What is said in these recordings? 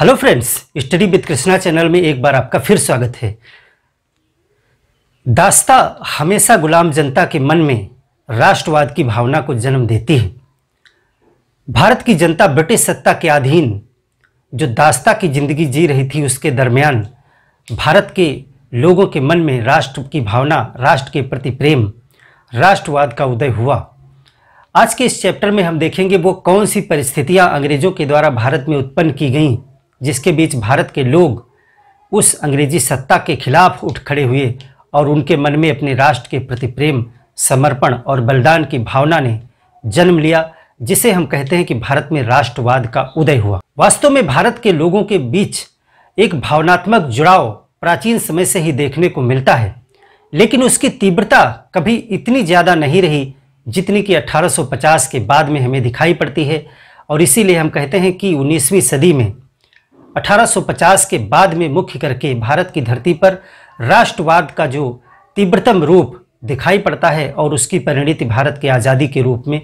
hello friends study with Krishna channel में एक बार आपका फिर स्वागत है दास्ता हमेशा गुलाम जनता के मन में राष्ट्रवाद की भावना को जन्म देती है भारत की जनता ब्रिटिश सत्ता के अधीन जो दास्ता की जिंदगी जी रही थी उसके दरमियान भारत के लोगों के मन में राष्ट्र की भावना राष्ट्र के प्रति प्रेम राष्ट्रवाद का उदय हुआ आज के इस चैप्टर में हम देखेंगे वो कौन सी परिस्थितियां अंग्रेज़ों के द्वारा भारत में उत्पन्न की गईं जिसके बीच भारत के लोग उस अंग्रेजी सत्ता के खिलाफ उठ खड़े हुए और उनके मन में अपने राष्ट्र के प्रति प्रेम समर्पण और बलिदान की भावना ने जन्म लिया जिसे हम कहते हैं कि भारत में राष्ट्रवाद का उदय हुआ वास्तव में भारत के लोगों के बीच एक भावनात्मक जुड़ाव प्राचीन समय से ही देखने को मिलता है लेकिन उसकी तीव्रता कभी इतनी ज़्यादा नहीं रही जितनी कि 1850 के बाद में हमें दिखाई पड़ती है और इसीलिए हम कहते हैं कि 19वीं सदी में 1850 के बाद में मुख्य करके भारत की धरती पर राष्ट्रवाद का जो तीव्रतम रूप दिखाई पड़ता है और उसकी परिणति भारत की आज़ादी के रूप में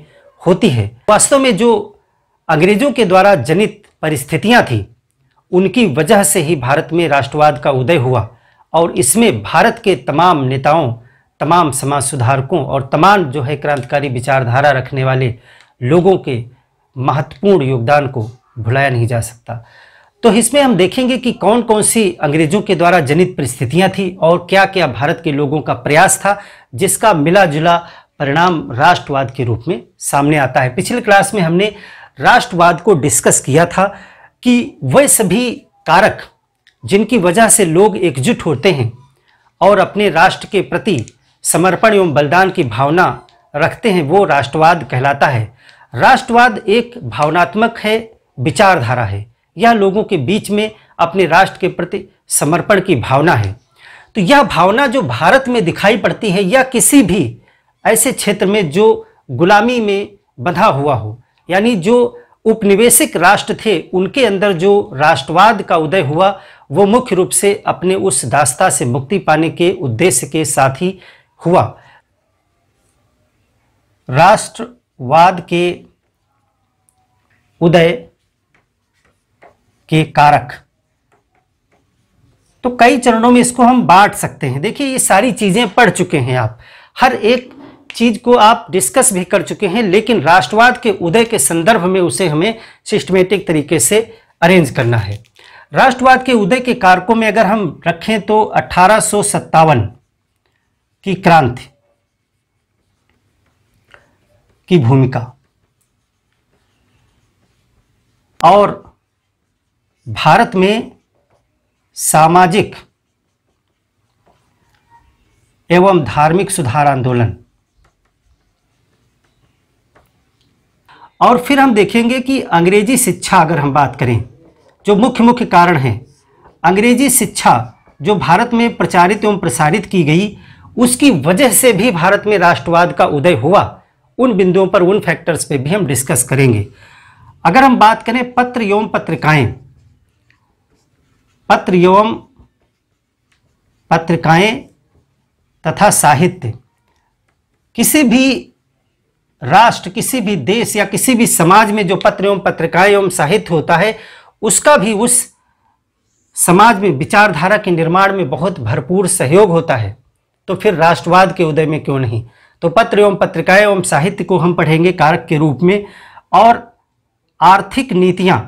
होती है वास्तव में जो अंग्रेजों के द्वारा जनित परिस्थितियां थीं उनकी वजह से ही भारत में राष्ट्रवाद का उदय हुआ और इसमें भारत के तमाम नेताओं तमाम समाज सुधारकों और तमाम जो है क्रांतिकारी विचारधारा रखने वाले लोगों के महत्वपूर्ण योगदान को भुलाया नहीं जा सकता तो इसमें हम देखेंगे कि कौन कौन सी अंग्रेजों के द्वारा जनित परिस्थितियां थी और क्या क्या भारत के लोगों का प्रयास था जिसका मिला जुला परिणाम राष्ट्रवाद के रूप में सामने आता है पिछले क्लास में हमने राष्ट्रवाद को डिस्कस किया था कि वह सभी कारक जिनकी वजह से लोग एकजुट होते हैं और अपने राष्ट्र के प्रति समर्पण एवं बलिदान की भावना रखते हैं वो राष्ट्रवाद कहलाता है राष्ट्रवाद एक भावनात्मक है विचारधारा है यह लोगों के बीच में अपने राष्ट्र के प्रति समर्पण की भावना है तो यह भावना जो भारत में दिखाई पड़ती है या किसी भी ऐसे क्षेत्र में जो गुलामी में बंधा हुआ हो यानी जो उपनिवेशिक राष्ट्र थे उनके अंदर जो राष्ट्रवाद का उदय हुआ वो मुख्य रूप से अपने उस दास्ता से मुक्ति पाने के उद्देश्य के साथ ही हुआ राष्ट्रवाद के उदय के कारक तो कई चरणों में इसको हम बांट सकते हैं देखिए ये सारी चीजें पढ़ चुके हैं आप हर एक चीज को आप डिस्कस भी कर चुके हैं लेकिन राष्ट्रवाद के उदय के संदर्भ में उसे हमें सिस्टमेटिक तरीके से अरेंज करना है राष्ट्रवाद के उदय के कारकों में अगर हम रखें तो अठारह की क्रांति की भूमिका और भारत में सामाजिक एवं धार्मिक सुधार आंदोलन और फिर हम देखेंगे कि अंग्रेजी शिक्षा अगर हम बात करें जो मुख्य मुख्य कारण हैं अंग्रेजी शिक्षा जो भारत में प्रचारित एवं प्रसारित की गई उसकी वजह से भी भारत में राष्ट्रवाद का उदय हुआ उन बिंदुओं पर उन फैक्टर्स पे भी हम डिस्कस करेंगे अगर हम बात करें पत्र एवं पत्रिकाएं पत्र एवं पत्रिकाएं तथा साहित्य किसी भी राष्ट्र किसी भी देश या किसी भी समाज में जो पत्र एवं पत्रिकाएं एवं साहित्य होता है उसका भी उस समाज में विचारधारा के निर्माण में बहुत भरपूर सहयोग होता है तो फिर राष्ट्रवाद के उदय में क्यों नहीं तो पत्र एवं पत्रिकाएं एवं साहित्य को हम पढ़ेंगे कारक के रूप में और आर्थिक नीतियाँ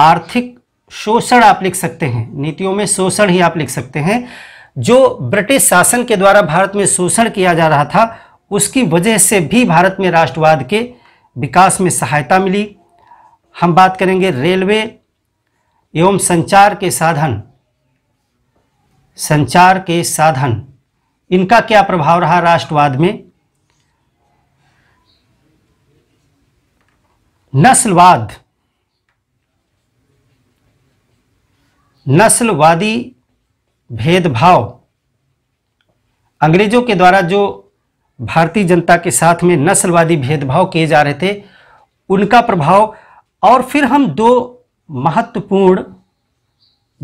आर्थिक शोषण आप लिख सकते हैं नीतियों में शोषण ही आप लिख सकते हैं जो ब्रिटिश शासन के द्वारा भारत में शोषण किया जा रहा था उसकी वजह से भी भारत में राष्ट्रवाद के विकास में सहायता मिली हम बात करेंगे रेलवे एवं संचार के साधन संचार के साधन इनका क्या प्रभाव रहा राष्ट्रवाद में नस्लवाद नस्लवादी भेदभाव अंग्रेजों के द्वारा जो भारतीय जनता के साथ में नस्लवादी भेदभाव किए जा रहे थे उनका प्रभाव और फिर हम दो महत्वपूर्ण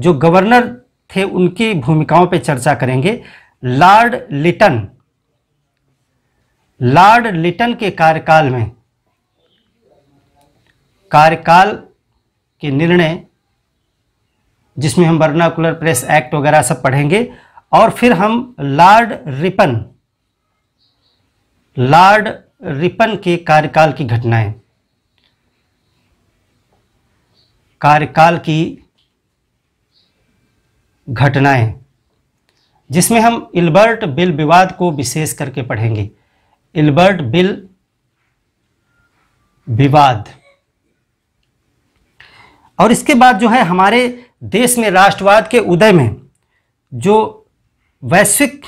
जो गवर्नर थे उनकी भूमिकाओं पर चर्चा करेंगे लॉर्ड लिटन लॉर्ड लिटन के कार्यकाल में कार्यकाल के निर्णय जिसमें हम वर्नाकुलर प्रेस एक्ट वगैरह सब पढ़ेंगे और फिर हम लॉर्ड रिपन लॉर्ड रिपन के कार्यकाल की घटनाएं कार्यकाल की घटनाएं जिसमें हम इल्बर्ट बिल विवाद को विशेष करके पढ़ेंगे इल्बर्ट बिल विवाद और इसके बाद जो है हमारे देश में राष्ट्रवाद के उदय में जो वैश्विक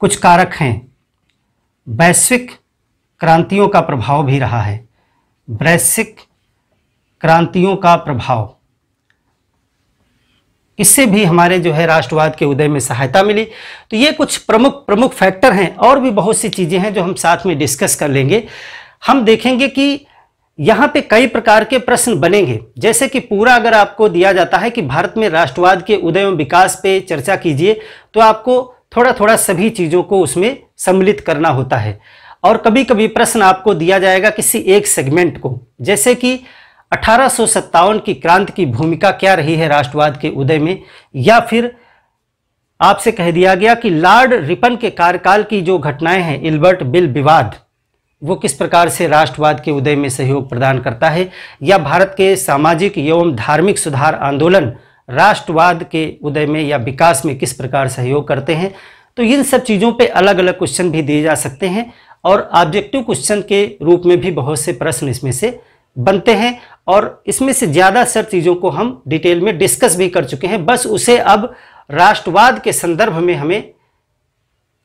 कुछ कारक हैं वैश्विक क्रांतियों का प्रभाव भी रहा है वैश्विक क्रांतियों का प्रभाव इससे भी हमारे जो है राष्ट्रवाद के उदय में सहायता मिली तो ये कुछ प्रमुख प्रमुख फैक्टर हैं और भी बहुत सी चीज़ें हैं जो हम साथ में डिस्कस कर लेंगे हम देखेंगे कि यहां पे कई प्रकार के प्रश्न बनेंगे जैसे कि पूरा अगर आपको दिया जाता है कि भारत में राष्ट्रवाद के उदय एवं विकास पे चर्चा कीजिए तो आपको थोड़ा थोड़ा सभी चीज़ों को उसमें सम्मिलित करना होता है और कभी कभी प्रश्न आपको दिया जाएगा किसी एक सेगमेंट को जैसे कि अठारह की क्रांति की भूमिका क्या रही है राष्ट्रवाद के उदय में या फिर आपसे कह दिया गया कि लॉर्ड रिपन के कार्यकाल की जो घटनाएं हैं इल्बर्ट बिल विवाद वो किस प्रकार से राष्ट्रवाद के उदय में सहयोग प्रदान करता है या भारत के सामाजिक एवं धार्मिक सुधार आंदोलन राष्ट्रवाद के उदय में या विकास में किस प्रकार सहयोग करते हैं तो इन सब चीज़ों पे अलग अलग क्वेश्चन भी दिए जा सकते हैं और ऑब्जेक्टिव क्वेश्चन के रूप में भी बहुत से प्रश्न इसमें से बनते हैं और इसमें से ज़्यादा सर चीज़ों को हम डिटेल में डिस्कस भी कर चुके हैं बस उसे अब राष्ट्रवाद के संदर्भ में हमें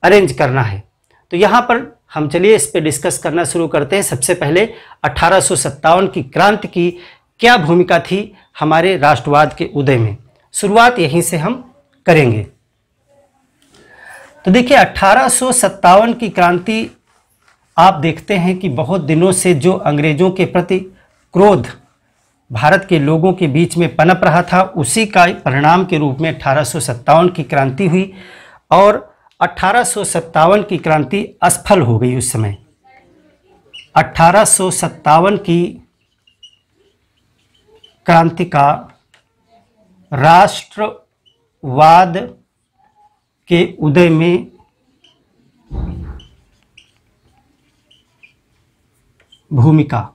अरेंज करना है तो यहाँ पर हम चलिए इस पर डिस्कस करना शुरू करते हैं सबसे पहले अठारह की क्रांति की क्या भूमिका थी हमारे राष्ट्रवाद के उदय में शुरुआत यहीं से हम करेंगे तो देखिए अठारह की क्रांति आप देखते हैं कि बहुत दिनों से जो अंग्रेज़ों के प्रति क्रोध भारत के लोगों के बीच में पनप रहा था उसी का परिणाम के रूप में अठारह की क्रांति हुई और 1857 की क्रांति असफल हो गई उस समय अठारह की क्रांति का राष्ट्रवाद के उदय में भूमिका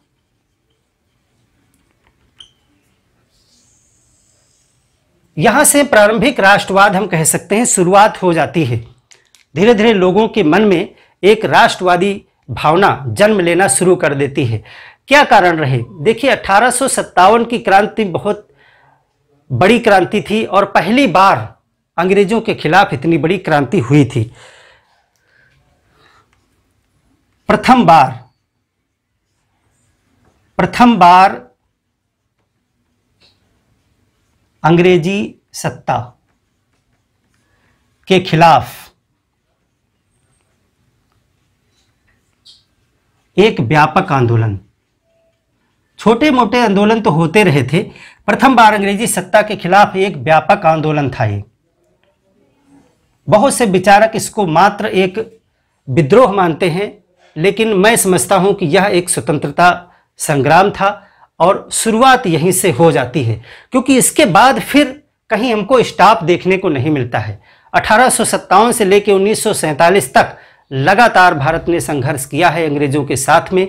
यहां से प्रारंभिक राष्ट्रवाद हम कह सकते हैं शुरुआत हो जाती है धीरे धीरे लोगों के मन में एक राष्ट्रवादी भावना जन्म लेना शुरू कर देती है क्या कारण रहे देखिए अठारह की क्रांति बहुत बड़ी क्रांति थी और पहली बार अंग्रेजों के खिलाफ इतनी बड़ी क्रांति हुई थी प्रथम बार प्रथम बार अंग्रेजी सत्ता के खिलाफ एक व्यापक आंदोलन छोटे मोटे आंदोलन तो होते रहे थे प्रथम बार अंग्रेजी सत्ता के खिलाफ एक व्यापक आंदोलन था ये बहुत से विचारक इसको मात्र एक विद्रोह मानते हैं लेकिन मैं समझता हूं कि यह एक स्वतंत्रता संग्राम था और शुरुआत यहीं से हो जाती है क्योंकि इसके बाद फिर कहीं हमको स्टाफ देखने को नहीं मिलता है अठारह से लेकर उन्नीस तक लगातार भारत ने संघर्ष किया है अंग्रेजों के साथ में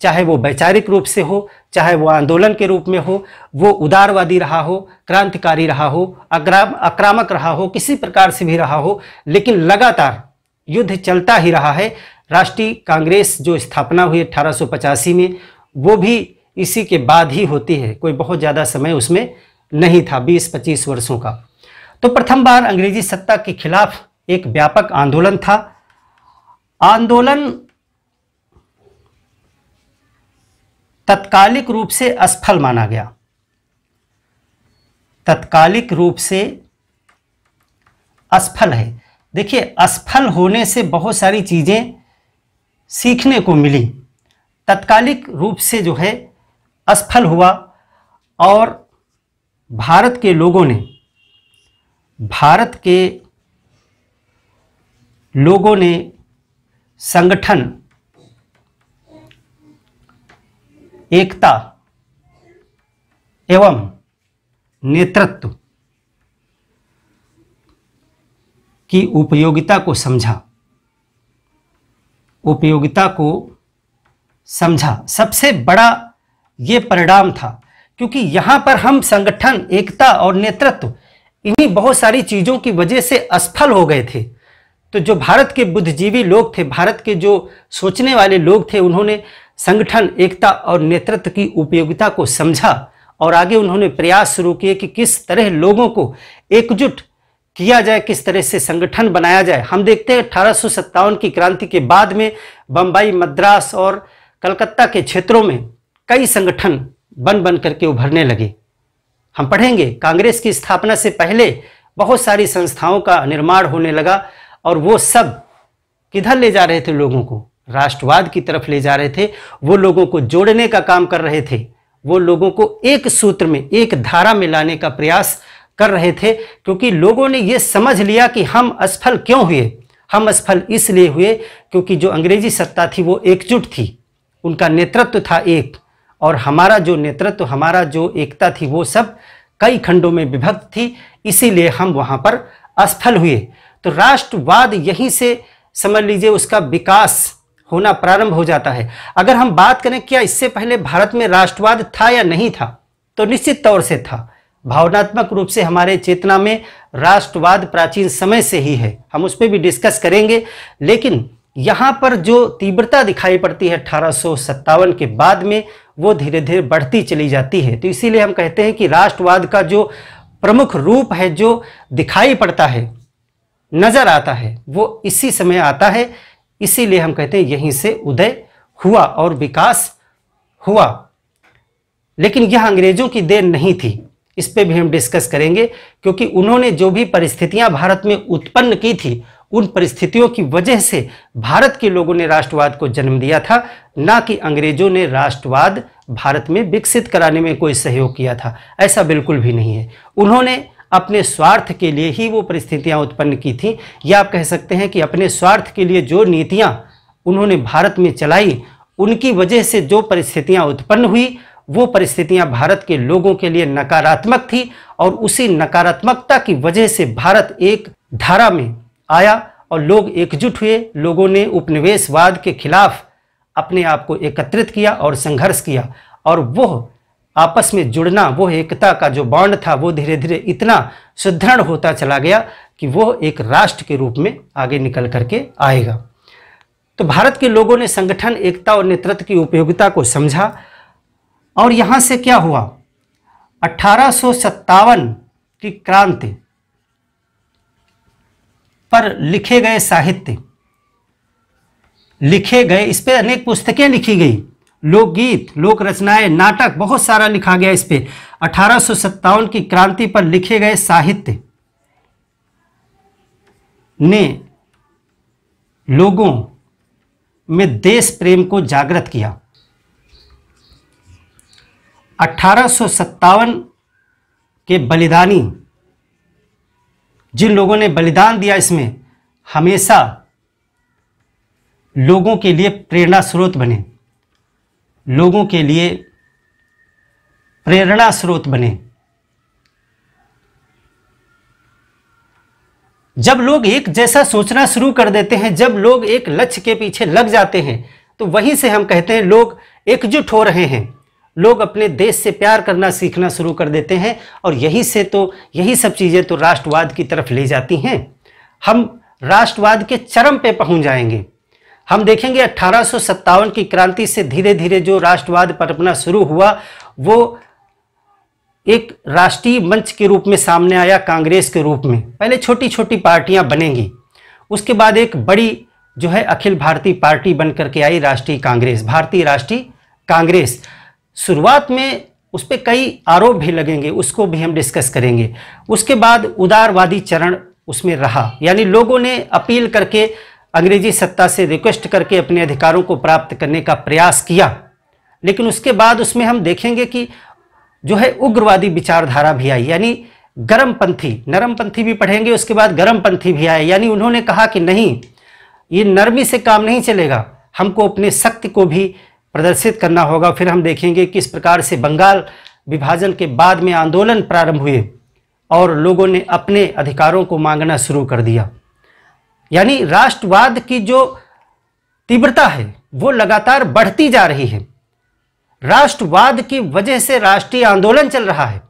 चाहे वो वैचारिक रूप से हो चाहे वो आंदोलन के रूप में हो वो उदारवादी रहा हो क्रांतिकारी रहा हो अक्राम आक्रामक रहा हो किसी प्रकार से भी रहा हो लेकिन लगातार युद्ध चलता ही रहा है राष्ट्रीय कांग्रेस जो स्थापना हुई अठारह में वो भी इसी के बाद ही होती है कोई बहुत ज़्यादा समय उसमें नहीं था 20-25 वर्षों का तो प्रथम बार अंग्रेजी सत्ता के खिलाफ एक व्यापक आंदोलन था आंदोलन तत्कालिक रूप से असफल माना गया तत्कालिक रूप से असफल है देखिए असफल होने से बहुत सारी चीज़ें सीखने को मिली तत्कालिक रूप से जो है असफल हुआ और भारत के लोगों ने भारत के लोगों ने संगठन एकता एवं नेतृत्व की उपयोगिता को समझा उपयोगिता को समझा सबसे बड़ा ये परिणाम था क्योंकि यहां पर हम संगठन एकता और नेतृत्व इन्हीं बहुत सारी चीज़ों की वजह से असफल हो गए थे तो जो भारत के बुद्धिजीवी लोग थे भारत के जो सोचने वाले लोग थे उन्होंने संगठन एकता और नेतृत्व की उपयोगिता को समझा और आगे उन्होंने प्रयास शुरू किए कि किस तरह लोगों को एकजुट किया जाए किस तरह से संगठन बनाया जाए हम देखते हैं अठारह की क्रांति के बाद में बम्बई मद्रास और कलकत्ता के क्षेत्रों में कई संगठन बन बन करके उभरने लगे हम पढ़ेंगे कांग्रेस की स्थापना से पहले बहुत सारी संस्थाओं का निर्माण होने लगा और वो सब किधर ले जा रहे थे लोगों को राष्ट्रवाद की तरफ ले जा रहे थे वो लोगों को जोड़ने का काम कर रहे थे वो लोगों को एक सूत्र में एक धारा में लाने का प्रयास कर रहे थे क्योंकि लोगों ने ये समझ लिया कि हम असफल क्यों हुए हम असफल इसलिए हुए क्योंकि जो अंग्रेजी सत्ता थी वो एकजुट थी उनका नेतृत्व था एक और हमारा जो नेतृत्व हमारा जो एकता थी वो सब कई खंडों में विभक्त थी इसीलिए हम वहाँ पर असफल हुए तो राष्ट्रवाद यहीं से समझ लीजिए उसका विकास होना प्रारंभ हो जाता है अगर हम बात करें क्या इससे पहले भारत में राष्ट्रवाद था या नहीं था तो निश्चित तौर से था भावनात्मक रूप से हमारे चेतना में राष्ट्रवाद प्राचीन समय से ही है हम उस पर भी डिस्कस करेंगे लेकिन यहाँ पर जो तीव्रता दिखाई पड़ती है अठारह के बाद में वो धीरे धीरे बढ़ती चली जाती है तो इसीलिए हम कहते हैं कि राष्ट्रवाद का जो प्रमुख रूप है जो दिखाई पड़ता है नज़र आता है वो इसी समय आता है इसीलिए हम कहते हैं यहीं से उदय हुआ और विकास हुआ लेकिन यह अंग्रेज़ों की देन नहीं थी इस पर भी हम डिस्कस करेंगे क्योंकि उन्होंने जो भी परिस्थितियां भारत में उत्पन्न की थी उन परिस्थितियों की वजह से भारत के लोगों ने राष्ट्रवाद को जन्म दिया था ना कि अंग्रेजों ने राष्ट्रवाद भारत में विकसित कराने में कोई सहयोग किया था ऐसा बिल्कुल भी नहीं है उन्होंने अपने स्वार्थ के लिए ही वो परिस्थितियाँ उत्पन्न की थी या आप कह सकते हैं कि अपने स्वार्थ के लिए जो नीतियाँ उन्होंने भारत में चलाई उनकी वजह से जो परिस्थितियाँ उत्पन्न हुई वो परिस्थितियां भारत के लोगों के लिए नकारात्मक थी और उसी नकारात्मकता की वजह से भारत एक धारा में आया और लोग एकजुट हुए लोगों ने उपनिवेशवाद के खिलाफ अपने आप को एकत्रित किया और संघर्ष किया और वह आपस में जुड़ना वो एकता का जो बॉन्ड था वो धीरे धीरे इतना सुदृढ़ होता चला गया कि वो एक राष्ट्र के रूप में आगे निकल करके आएगा तो भारत के लोगों ने संगठन एकता और नेतृत्व की उपयोगिता को समझा और यहाँ से क्या हुआ अठारह की क्रांति पर लिखे गए साहित्य लिखे गए इस पर अनेक पुस्तकें लिखी गई लोकगीत लोक रचनाएं नाटक बहुत सारा लिखा गया इस पर अठारह की क्रांति पर लिखे गए साहित्य ने लोगों में देश प्रेम को जागृत किया अठारह के बलिदानी जिन लोगों ने बलिदान दिया इसमें हमेशा लोगों के लिए प्रेरणा स्रोत बने लोगों के लिए प्रेरणा स्रोत बने जब लोग एक जैसा सोचना शुरू कर देते हैं जब लोग एक लक्ष्य के पीछे लग जाते हैं तो वहीं से हम कहते हैं लोग एकजुट हो रहे हैं लोग अपने देश से प्यार करना सीखना शुरू कर देते हैं और यहीं से तो यही सब चीज़ें तो राष्ट्रवाद की तरफ ले जाती हैं हम राष्ट्रवाद के चरम पे पहुंच जाएंगे हम देखेंगे अट्ठारह की क्रांति से धीरे धीरे जो राष्ट्रवाद पटपना शुरू हुआ वो एक राष्ट्रीय मंच के रूप में सामने आया कांग्रेस के रूप में पहले छोटी छोटी पार्टियां बनेंगी उसके बाद एक बड़ी जो है अखिल भारतीय पार्टी बन करके आई राष्ट्रीय कांग्रेस भारतीय राष्ट्रीय कांग्रेस शुरुआत में उस पर कई आरोप भी लगेंगे उसको भी हम डिस्कस करेंगे उसके बाद उदारवादी चरण उसमें रहा यानी लोगों ने अपील करके अंग्रेजी सत्ता से रिक्वेस्ट करके अपने अधिकारों को प्राप्त करने का प्रयास किया लेकिन उसके बाद उसमें हम देखेंगे कि जो है उग्रवादी विचारधारा भी आई यानी गर्मपंथी नरमपंथी भी पढ़ेंगे उसके बाद गर्मपंथी भी आए यानी उन्होंने कहा कि नहीं ये नरमी से काम नहीं चलेगा हमको अपने शक्ति को भी प्रदर्शित करना होगा फिर हम देखेंगे किस प्रकार से बंगाल विभाजन के बाद में आंदोलन प्रारंभ हुए और लोगों ने अपने अधिकारों को मांगना शुरू कर दिया यानी राष्ट्रवाद की जो तीव्रता है वो लगातार बढ़ती जा रही है राष्ट्रवाद की वजह से राष्ट्रीय आंदोलन चल रहा है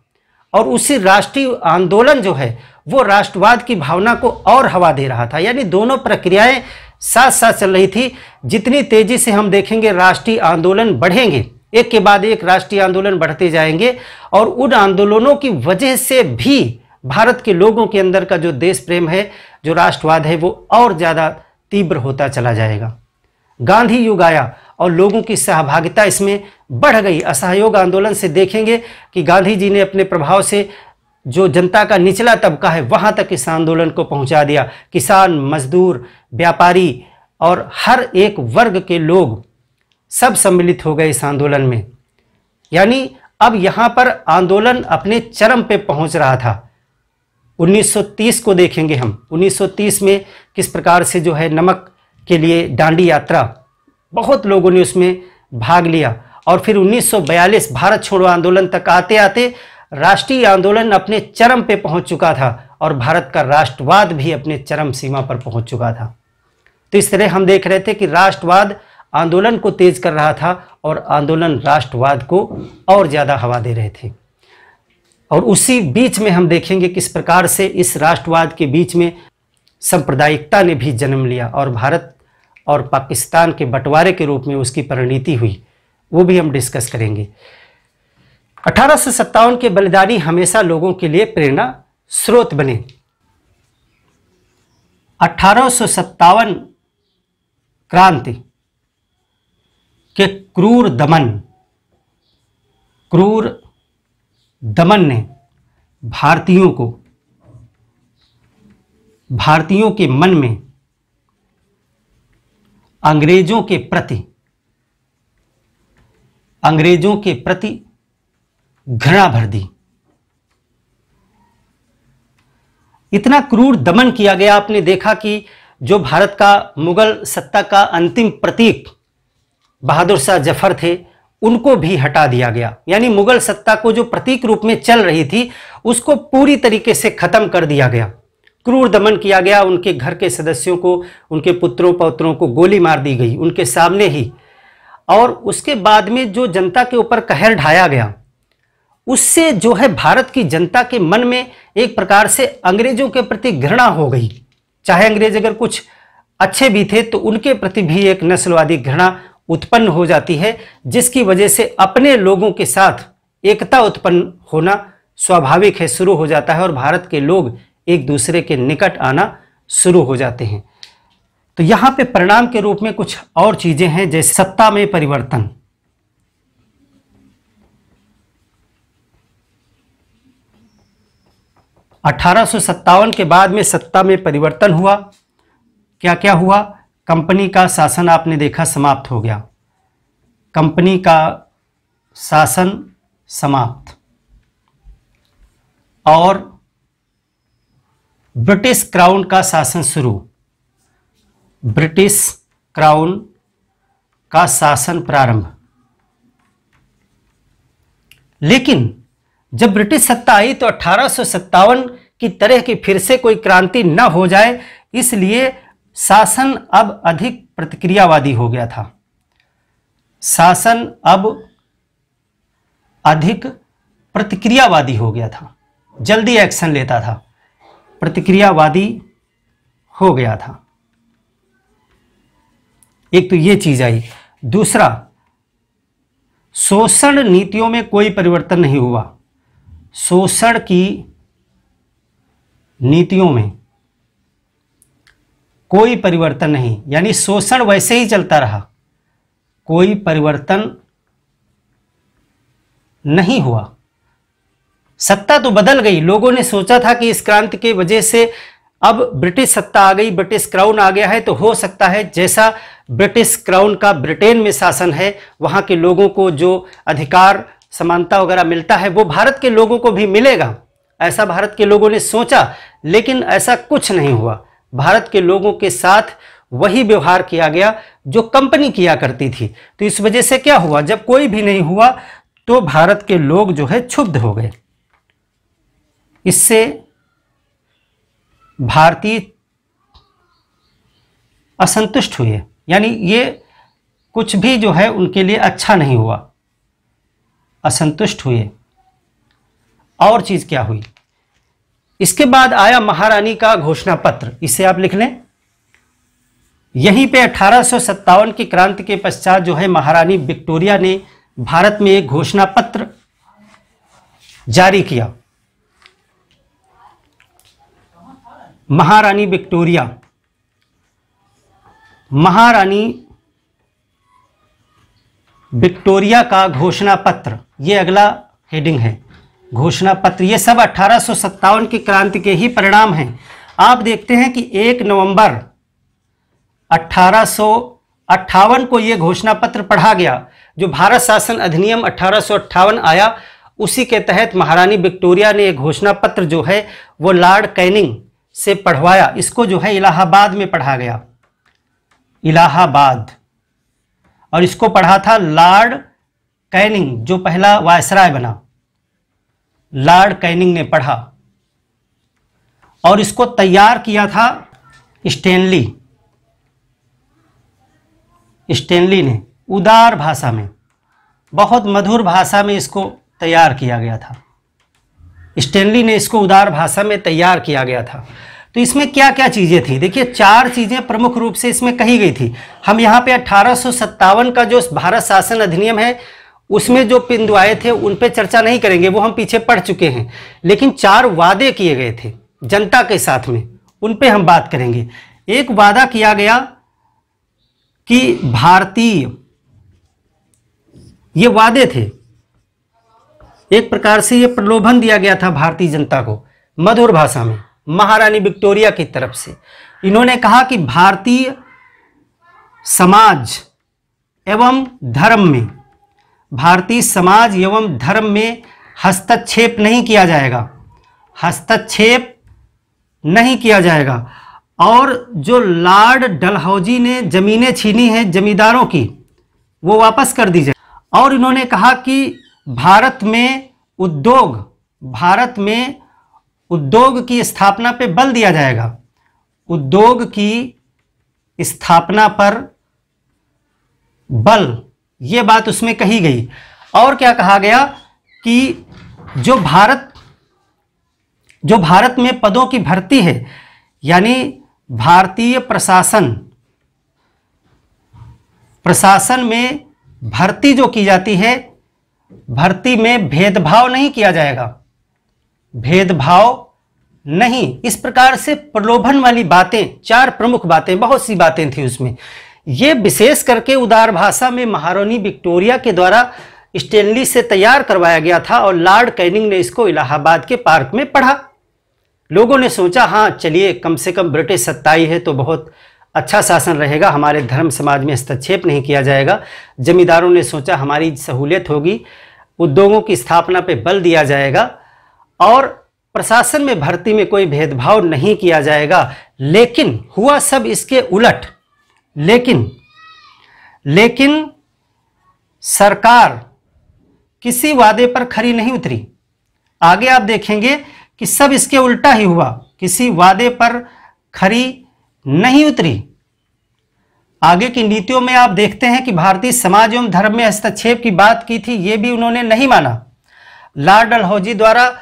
और उसी राष्ट्रीय आंदोलन जो है वो राष्ट्रवाद की भावना को और हवा दे रहा था यानी दोनों प्रक्रियाएं साथ साथ चल रही थी जितनी तेजी से हम देखेंगे राष्ट्रीय आंदोलन बढ़ेंगे एक के बाद एक राष्ट्रीय आंदोलन बढ़ते जाएंगे और उन आंदोलनों की वजह से भी भारत के लोगों के अंदर का जो देश प्रेम है जो राष्ट्रवाद है वो और ज़्यादा तीव्र होता चला जाएगा गांधी युग आया और लोगों की सहभागिता इसमें बढ़ गई असहयोग आंदोलन से देखेंगे कि गांधी जी ने अपने प्रभाव से जो जनता का निचला तबका है वहाँ तक इस आंदोलन को पहुँचा दिया किसान मजदूर व्यापारी और हर एक वर्ग के लोग सब सम्मिलित हो गए इस आंदोलन में यानी अब यहाँ पर आंदोलन अपने चरम पे पहुँच रहा था 1930 को देखेंगे हम 1930 में किस प्रकार से जो है नमक के लिए डांडी यात्रा बहुत लोगों ने उसमें भाग लिया और फिर 1942 भारत छोड़ो आंदोलन तक आते आते राष्ट्रीय आंदोलन अपने चरम पे पहुंच चुका था और भारत का राष्ट्रवाद भी अपने चरम सीमा पर पहुंच चुका था तो इस तरह हम देख रहे थे कि राष्ट्रवाद आंदोलन को तेज कर रहा था और आंदोलन राष्ट्रवाद को और ज़्यादा हवा दे रहे थे और उसी बीच में हम देखेंगे किस प्रकार से इस राष्ट्रवाद के बीच में सांप्रदायिकता ने भी जन्म लिया और भारत और पाकिस्तान के बंटवारे के रूप में उसकी परिणति हुई वो भी हम डिस्कस करेंगे अठारह के बलिदानी हमेशा लोगों के लिए प्रेरणा स्रोत बने अठारह क्रांति के क्रूर दमन क्रूर दमन ने भारतीयों को भारतीयों के मन में अंग्रेजों के प्रति अंग्रेजों के प्रति घृणा भर दी इतना क्रूर दमन किया गया आपने देखा कि जो भारत का मुगल सत्ता का अंतिम प्रतीक बहादुर शाह जफर थे उनको भी हटा दिया गया यानी मुगल सत्ता को जो प्रतीक रूप में चल रही थी उसको पूरी तरीके से खत्म कर दिया गया क्रूर दमन किया गया उनके घर के सदस्यों को उनके पुत्रों पौत्रों को गोली मार दी गई उनके सामने ही और उसके बाद में जो जनता के ऊपर कहर ढाया गया उससे जो है भारत की जनता के मन में एक प्रकार से अंग्रेजों के प्रति घृणा हो गई चाहे अंग्रेज अगर कुछ अच्छे भी थे तो उनके प्रति भी एक नस्लवादी घृणा उत्पन्न हो जाती है जिसकी वजह से अपने लोगों के साथ एकता उत्पन्न होना स्वाभाविक है शुरू हो जाता है और भारत के लोग एक दूसरे के निकट आना शुरू हो जाते हैं तो यहाँ पे परिणाम के रूप में कुछ और चीज़ें हैं जैसे सत्ता में परिवर्तन अठारह के बाद में सत्ता में परिवर्तन हुआ क्या क्या हुआ कंपनी का शासन आपने देखा समाप्त हो गया कंपनी का शासन समाप्त और ब्रिटिश क्राउन का शासन शुरू ब्रिटिश क्राउन का शासन प्रारंभ लेकिन जब ब्रिटिश सत्ता आई तो अठारह की तरह की फिर से कोई क्रांति न हो जाए इसलिए शासन अब अधिक प्रतिक्रियावादी हो गया था शासन अब अधिक प्रतिक्रियावादी हो गया था जल्दी एक्शन लेता था प्रतिक्रियावादी हो गया था एक तो ये चीज आई दूसरा शोषण नीतियों में कोई परिवर्तन नहीं हुआ शोषण की नीतियों में कोई परिवर्तन नहीं यानी शोषण वैसे ही चलता रहा कोई परिवर्तन नहीं हुआ सत्ता तो बदल गई लोगों ने सोचा था कि इस क्रांति की वजह से अब ब्रिटिश सत्ता आ गई ब्रिटिश क्राउन आ गया है तो हो सकता है जैसा ब्रिटिश क्राउन का ब्रिटेन में शासन है वहां के लोगों को जो अधिकार समानता वगैरह मिलता है वो भारत के लोगों को भी मिलेगा ऐसा भारत के लोगों ने सोचा लेकिन ऐसा कुछ नहीं हुआ भारत के लोगों के साथ वही व्यवहार किया गया जो कंपनी किया करती थी तो इस वजह से क्या हुआ जब कोई भी नहीं हुआ तो भारत के लोग जो है क्षुब्ध हो गए इससे भारतीय असंतुष्ट हुए यानी ये कुछ भी जो है उनके लिए अच्छा नहीं हुआ असंतुष्ट हुए और चीज़ क्या हुई इसके बाद आया महारानी का घोषणा पत्र इसे आप लिख लें यहीं पे अठारह की क्रांति के पश्चात जो है महारानी विक्टोरिया ने भारत में एक घोषणा पत्र जारी किया महारानी विक्टोरिया महारानी विक्टोरिया का घोषणा पत्र ये अगला हेडिंग है घोषणा पत्र ये सब अठारह की क्रांति के ही परिणाम हैं आप देखते हैं कि एक नवंबर अट्ठारह को ये घोषणा पत्र पढ़ा गया जो भारत शासन अधिनियम अठारह आया उसी के तहत महारानी विक्टोरिया ने यह घोषणा पत्र जो है वो लॉर्ड कैनिंग से पढ़वाया इसको जो है इलाहाबाद में पढ़ा गया इलाहाबाद और इसको पढ़ा था लॉर्ड कैनिंग जो पहला वायसराय बना लॉर्ड कैनिंग ने पढ़ा और इसको तैयार किया था स्टेनली स्टेनली ने उदार भाषा में बहुत मधुर भाषा में इसको तैयार किया गया था स्टेनली ने इसको उदार भाषा में तैयार किया गया था तो इसमें क्या क्या चीज़ें थी देखिए चार चीज़ें प्रमुख रूप से इसमें कही गई थी हम यहाँ पे अठारह का जो भारत शासन अधिनियम है उसमें जो बिंदु आए थे उन पर चर्चा नहीं करेंगे वो हम पीछे पढ़ चुके हैं लेकिन चार वादे किए गए थे जनता के साथ में उन पर हम बात करेंगे एक वादा किया गया कि भारतीय ये वादे थे एक प्रकार से ये प्रलोभन दिया गया था भारतीय जनता को मधुर भाषा में महारानी विक्टोरिया की तरफ से इन्होंने कहा कि भारतीय समाज एवं धर्म में भारतीय समाज एवं धर्म में हस्तक्षेप नहीं किया जाएगा हस्तक्षेप नहीं किया जाएगा और जो लॉर्ड डलहौजी ने ज़मीनें छीनी हैं जमींदारों की वो वापस कर दी जाए और इन्होंने कहा कि भारत में उद्योग भारत में उद्योग की स्थापना पे बल दिया जाएगा उद्योग की स्थापना पर बल ये बात उसमें कही गई और क्या कहा गया कि जो भारत जो भारत में पदों की भर्ती है यानी भारतीय प्रशासन प्रशासन में भर्ती जो की जाती है भर्ती में भेदभाव नहीं किया जाएगा भेदभाव नहीं इस प्रकार से प्रलोभन वाली बातें चार प्रमुख बातें बहुत सी बातें थी उसमें ये विशेष करके उदार भाषा में महारानी विक्टोरिया के द्वारा स्टेनली से तैयार करवाया गया था और लॉर्ड कैनिंग ने इसको इलाहाबाद के पार्क में पढ़ा लोगों ने सोचा हाँ चलिए कम से कम ब्रिटिश सत्ताई है तो बहुत अच्छा शासन रहेगा हमारे धर्म समाज में हस्तक्षेप नहीं किया जाएगा जमींदारों ने सोचा हमारी सहूलियत होगी उद्योगों की स्थापना पर बल दिया जाएगा और प्रशासन में भर्ती में कोई भेदभाव नहीं किया जाएगा लेकिन हुआ सब इसके उलट लेकिन लेकिन सरकार किसी वादे पर खरी नहीं उतरी आगे आप देखेंगे कि सब इसके उल्टा ही हुआ किसी वादे पर खरी नहीं उतरी आगे की नीतियों में आप देखते हैं कि भारतीय समाज एवं धर्म में हस्तक्षेप की बात की थी ये भी उन्होंने नहीं माना लाल डलहौजी द्वारा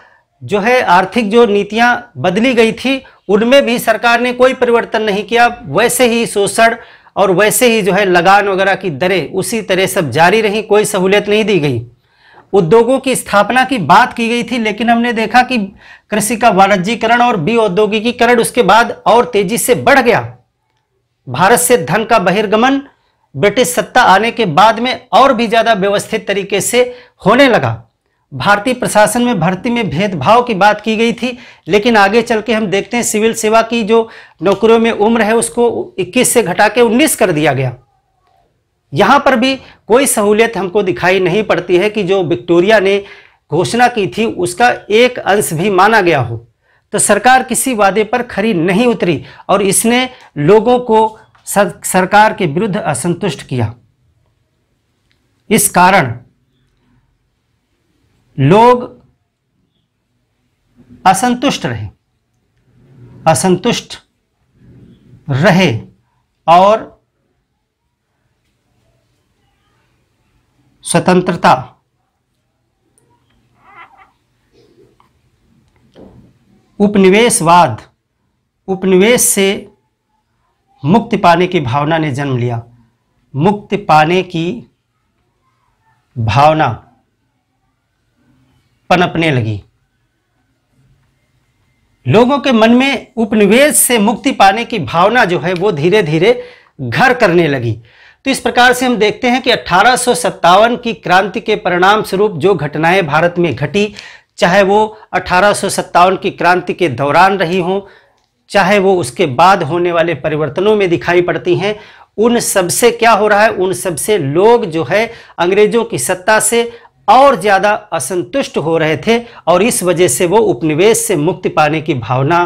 जो है आर्थिक जो नीतियां बदली गई थी उनमें भी सरकार ने कोई परिवर्तन नहीं किया वैसे ही शोषण और वैसे ही जो है लगान वगैरह की दरें उसी तरह सब जारी रहीं कोई सहूलियत नहीं दी गई उद्योगों की स्थापना की बात की गई थी लेकिन हमने देखा कि कृषि का वाणिज्यिकरण और बी औद्योगिकीकरण उसके बाद और तेजी से बढ़ गया भारत से धन का बहिर्गमन ब्रिटिश सत्ता आने के बाद में और भी ज़्यादा व्यवस्थित तरीके से होने लगा भारतीय प्रशासन में भर्ती में भेदभाव की बात की गई थी लेकिन आगे चल के हम देखते हैं सिविल सेवा की जो नौकरियों में उम्र है उसको 21 से घटा के उन्नीस कर दिया गया यहाँ पर भी कोई सहूलियत हमको दिखाई नहीं पड़ती है कि जो विक्टोरिया ने घोषणा की थी उसका एक अंश भी माना गया हो तो सरकार किसी वादे पर खरी नहीं उतरी और इसने लोगों को सरकार के विरुद्ध असंतुष्ट किया इस कारण लोग असंतुष्ट रहे असंतुष्ट रहे और स्वतंत्रता उपनिवेशवाद उपनिवेश से मुक्ति पाने की भावना ने जन्म लिया मुक्ति पाने की भावना पनपने लगी लोगों के मन में उपनिवेश से मुक्ति पाने की भावना जो है वो धीरे धीरे घर करने लगी तो इस प्रकार से हम देखते हैं कि अठारह की क्रांति के परिणाम स्वरूप जो घटनाएं भारत में घटी चाहे वो अठारह की क्रांति के दौरान रही हों चाहे वो उसके बाद होने वाले परिवर्तनों में दिखाई पड़ती हैं उन सबसे क्या हो रहा है उन सबसे लोग जो है अंग्रेजों की सत्ता से और ज़्यादा असंतुष्ट हो रहे थे और इस वजह से वो उपनिवेश से मुक्ति पाने की भावना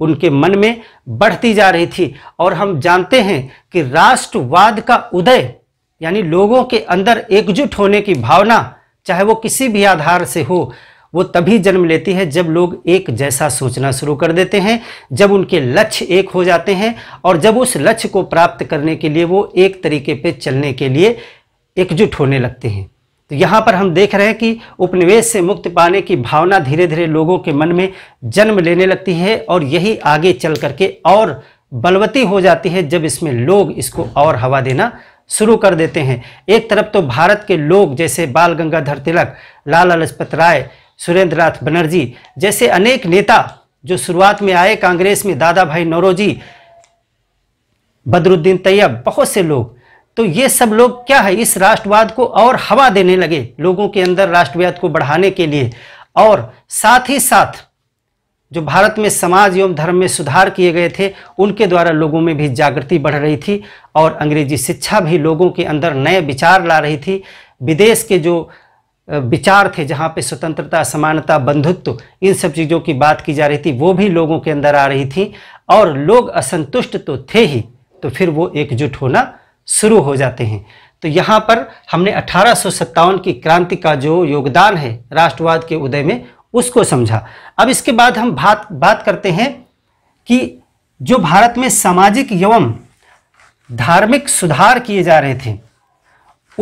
उनके मन में बढ़ती जा रही थी और हम जानते हैं कि राष्ट्रवाद का उदय यानी लोगों के अंदर एकजुट होने की भावना चाहे वो किसी भी आधार से हो वो तभी जन्म लेती है जब लोग एक जैसा सोचना शुरू कर देते हैं जब उनके लक्ष्य एक हो जाते हैं और जब उस लक्ष्य को प्राप्त करने के लिए वो एक तरीके पे चलने के लिए एकजुट होने लगते हैं तो यहाँ पर हम देख रहे हैं कि उपनिवेश से मुक्ति पाने की भावना धीरे धीरे लोगों के मन में जन्म लेने लगती है और यही आगे चल करके और बलवती हो जाती है जब इसमें लोग इसको और हवा देना शुरू कर देते हैं एक तरफ तो भारत के लोग जैसे बाल गंगाधर तिलक लाला लजपत राय सुरेंद्र नाथ बनर्जी जैसे अनेक नेता जो शुरुआत में आए कांग्रेस में दादा भाई नौरोजी बदरुद्दीन तैयब बहुत से लोग तो ये सब लोग क्या है इस राष्ट्रवाद को और हवा देने लगे लोगों के अंदर राष्ट्रवाद को बढ़ाने के लिए और साथ ही साथ जो भारत में समाज एवं धर्म में सुधार किए गए थे उनके द्वारा लोगों में भी जागृति बढ़ रही थी और अंग्रेजी शिक्षा भी लोगों के अंदर नए विचार ला रही थी विदेश के जो विचार थे जहाँ पे स्वतंत्रता समानता बंधुत्व इन सब चीज़ों की बात की जा रही थी वो भी लोगों के अंदर आ रही थी और लोग असंतुष्ट तो थे ही तो फिर वो एकजुट होना शुरू हो जाते हैं तो यहाँ पर हमने अठारह की क्रांति का जो योगदान है राष्ट्रवाद के उदय में उसको समझा अब इसके बाद हम बात बात करते हैं कि जो भारत में सामाजिक एवं धार्मिक सुधार किए जा रहे थे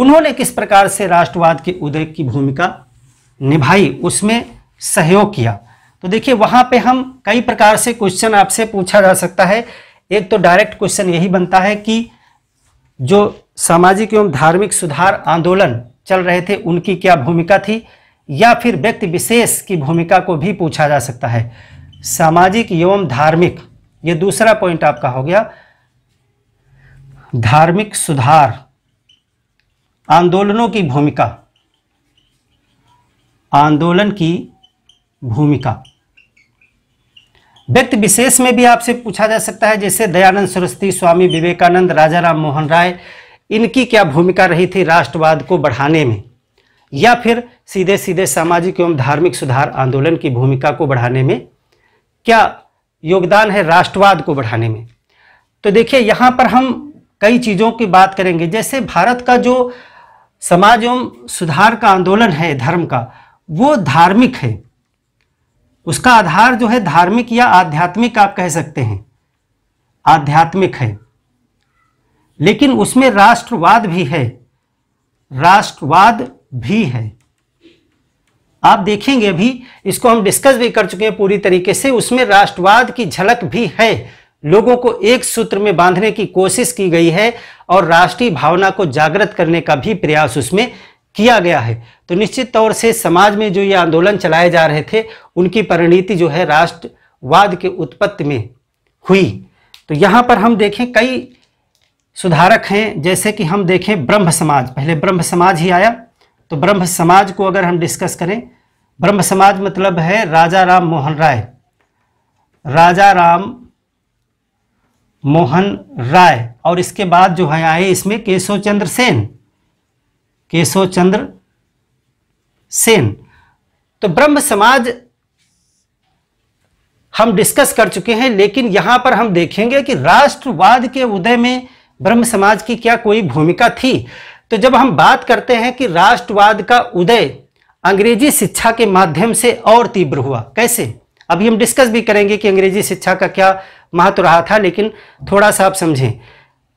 उन्होंने किस प्रकार से राष्ट्रवाद के उदय की भूमिका निभाई उसमें सहयोग किया तो देखिए वहाँ पे हम कई प्रकार से क्वेश्चन आपसे पूछा जा सकता है एक तो डायरेक्ट क्वेश्चन यही बनता है कि जो सामाजिक एवं धार्मिक सुधार आंदोलन चल रहे थे उनकी क्या भूमिका थी या फिर व्यक्ति विशेष की भूमिका को भी पूछा जा सकता है सामाजिक एवं धार्मिक ये दूसरा पॉइंट आपका हो गया धार्मिक सुधार आंदोलनों की भूमिका आंदोलन की भूमिका व्यक्ति विशेष में भी आपसे पूछा जा सकता है जैसे दयानंद सरस्वती स्वामी विवेकानंद राजा राम मोहन राय इनकी क्या भूमिका रही थी राष्ट्रवाद को बढ़ाने में या फिर सीधे सीधे सामाजिक एवं धार्मिक सुधार आंदोलन की भूमिका को बढ़ाने में क्या योगदान है राष्ट्रवाद को बढ़ाने में तो देखिए यहाँ पर हम कई चीज़ों की बात करेंगे जैसे भारत का जो समाज एवं सुधार का आंदोलन है धर्म का वो धार्मिक है उसका आधार जो है धार्मिक या आध्यात्मिक आप कह सकते हैं आध्यात्मिक है लेकिन उसमें राष्ट्रवाद भी है राष्ट्रवाद भी है आप देखेंगे अभी इसको हम डिस्कस भी कर चुके हैं पूरी तरीके से उसमें राष्ट्रवाद की झलक भी है लोगों को एक सूत्र में बांधने की कोशिश की गई है और राष्ट्रीय भावना को जागृत करने का भी प्रयास उसमें किया गया है तो निश्चित तौर से समाज में जो ये आंदोलन चलाए जा रहे थे उनकी परिणीति जो है राष्ट्रवाद के उत्पत्ति में हुई तो यहाँ पर हम देखें कई सुधारक हैं जैसे कि हम देखें ब्रह्म समाज पहले ब्रह्म समाज ही आया तो ब्रह्म समाज को अगर हम डिस्कस करें ब्रह्म समाज मतलब है राजा राम मोहन राय राजा राम मोहन राय और इसके बाद जो है आए इसमें केशव चंद्र सेन केशव चंद्र सेन तो ब्रह्म समाज हम डिस्कस कर चुके हैं लेकिन यहां पर हम देखेंगे कि राष्ट्रवाद के उदय में ब्रह्म समाज की क्या कोई भूमिका थी तो जब हम बात करते हैं कि राष्ट्रवाद का उदय अंग्रेजी शिक्षा के माध्यम से और तीव्र हुआ कैसे अभी हम डिस्कस भी करेंगे कि अंग्रेजी शिक्षा का क्या महत्व रहा था लेकिन थोड़ा सा आप समझें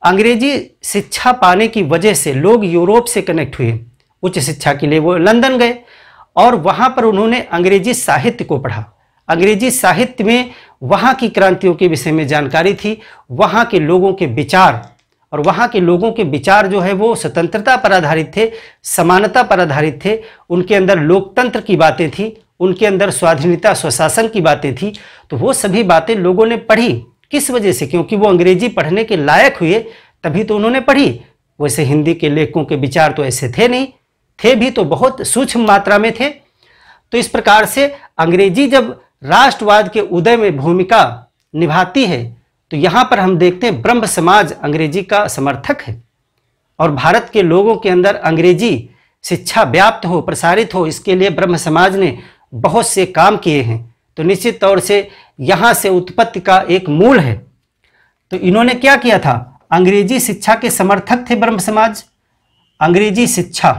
अंग्रेजी शिक्षा पाने की वजह से लोग यूरोप से कनेक्ट हुए उच्च शिक्षा के लिए वो लंदन गए और वहाँ पर उन्होंने अंग्रेजी साहित्य को पढ़ा अंग्रेजी साहित्य में वहाँ की क्रांतियों के विषय में जानकारी थी वहाँ के लोगों के विचार और वहाँ के लोगों के विचार जो है वो स्वतंत्रता पर आधारित थे समानता पर आधारित थे उनके अंदर लोकतंत्र की बातें थी उनके अंदर स्वाधीनता स्वशासन की बातें थी तो वो सभी बातें लोगों ने पढ़ी किस वजह से क्योंकि वो अंग्रेजी पढ़ने के लायक हुए तभी तो उन्होंने पढ़ी वैसे हिंदी के लेखकों के विचार तो ऐसे थे नहीं थे भी तो बहुत सूक्ष्म मात्रा में थे तो इस प्रकार से अंग्रेजी जब राष्ट्रवाद के उदय में भूमिका निभाती है तो यहाँ पर हम देखते हैं ब्रह्म समाज अंग्रेजी का समर्थक है और भारत के लोगों के अंदर अंग्रेजी शिक्षा व्याप्त हो प्रसारित हो इसके लिए ब्रह्म समाज ने बहुत से काम किए हैं तो निश्चित तौर से यहां से उत्पत्ति का एक मूल है तो इन्होंने क्या किया था अंग्रेजी शिक्षा के समर्थक थे ब्रह्म समाज अंग्रेजी शिक्षा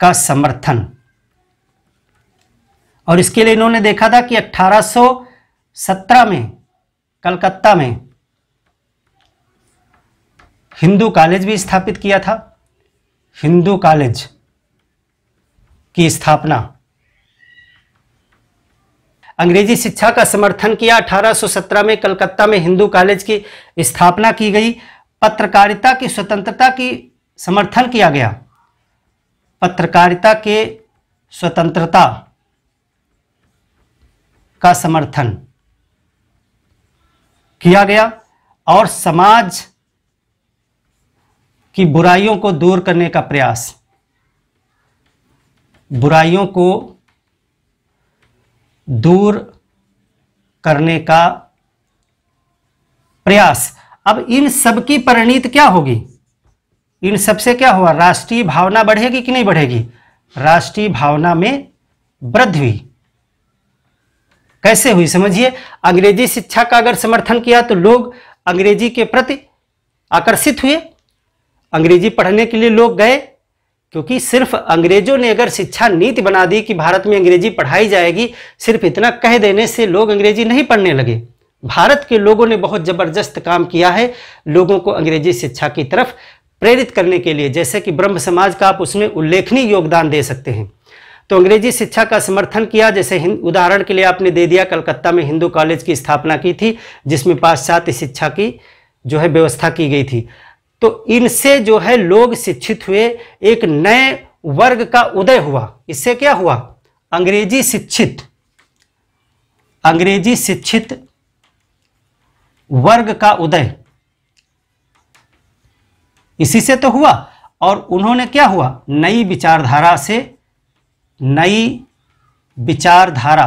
का समर्थन और इसके लिए इन्होंने देखा था कि 1817 में कलकत्ता में हिंदू कॉलेज भी स्थापित किया था हिंदू कॉलेज की स्थापना अंग्रेजी शिक्षा का समर्थन किया 1817 में कलकत्ता में हिंदू कॉलेज की स्थापना की गई पत्रकारिता की स्वतंत्रता की समर्थन किया गया पत्रकारिता के स्वतंत्रता का समर्थन किया गया और समाज की बुराइयों को दूर करने का प्रयास बुराइयों को दूर करने का प्रयास अब इन सब की परिणीत क्या होगी इन सबसे क्या हुआ राष्ट्रीय भावना बढ़ेगी कि नहीं बढ़ेगी राष्ट्रीय भावना में वृद्धि हुई कैसे हुई समझिए अंग्रेजी शिक्षा का अगर समर्थन किया तो लोग अंग्रेजी के प्रति आकर्षित हुए अंग्रेजी पढ़ने के लिए लोग गए क्योंकि सिर्फ अंग्रेजों ने अगर शिक्षा नीति बना दी कि भारत में अंग्रेजी पढ़ाई जाएगी सिर्फ इतना कह देने से लोग अंग्रेजी नहीं पढ़ने लगे भारत के लोगों ने बहुत ज़बरदस्त काम किया है लोगों को अंग्रेजी शिक्षा की तरफ प्रेरित करने के लिए जैसे कि ब्रह्म समाज का आप उसमें उल्लेखनीय योगदान दे सकते हैं तो अंग्रेजी शिक्षा का समर्थन किया जैसे उदाहरण के लिए आपने दे दिया कलकत्ता में हिंदू कॉलेज की स्थापना की थी जिसमें पाश्चात्य शिक्षा की जो है व्यवस्था की गई थी तो इनसे जो है लोग शिक्षित हुए एक नए वर्ग का उदय हुआ इससे क्या हुआ अंग्रेजी शिक्षित अंग्रेजी शिक्षित वर्ग का उदय इसी से तो हुआ और उन्होंने क्या हुआ नई विचारधारा से नई विचारधारा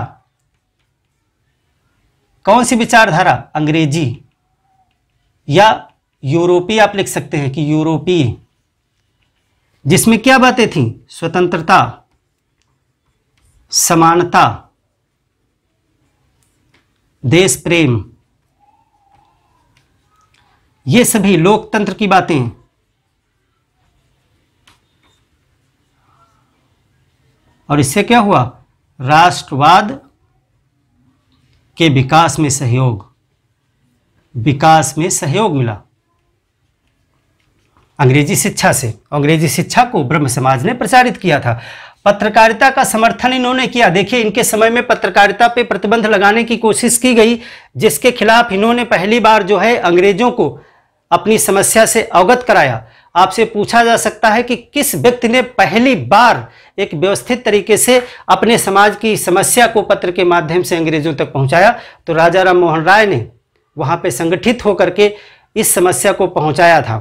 कौन सी विचारधारा अंग्रेजी या यूरोपीय आप लिख सकते हैं कि यूरोपीय जिसमें क्या बातें थी स्वतंत्रता समानता देश प्रेम ये सभी लोकतंत्र की बातें और इससे क्या हुआ राष्ट्रवाद के विकास में सहयोग विकास में सहयोग मिला अंग्रेजी शिक्षा से अंग्रेजी शिक्षा को ब्रह्म समाज ने प्रचारित किया था पत्रकारिता का समर्थन इन्होंने किया देखिए इनके समय में पत्रकारिता पे प्रतिबंध लगाने की कोशिश की गई जिसके खिलाफ इन्होंने पहली बार जो है अंग्रेजों को अपनी समस्या से अवगत कराया आपसे पूछा जा सकता है कि किस व्यक्ति ने पहली बार एक व्यवस्थित तरीके से अपने समाज की समस्या को पत्र के माध्यम से अंग्रेजों तक पहुंचाया तो राजा राम मोहन राय ने वहां पर संगठित होकर के इस समस्या को पहुंचाया था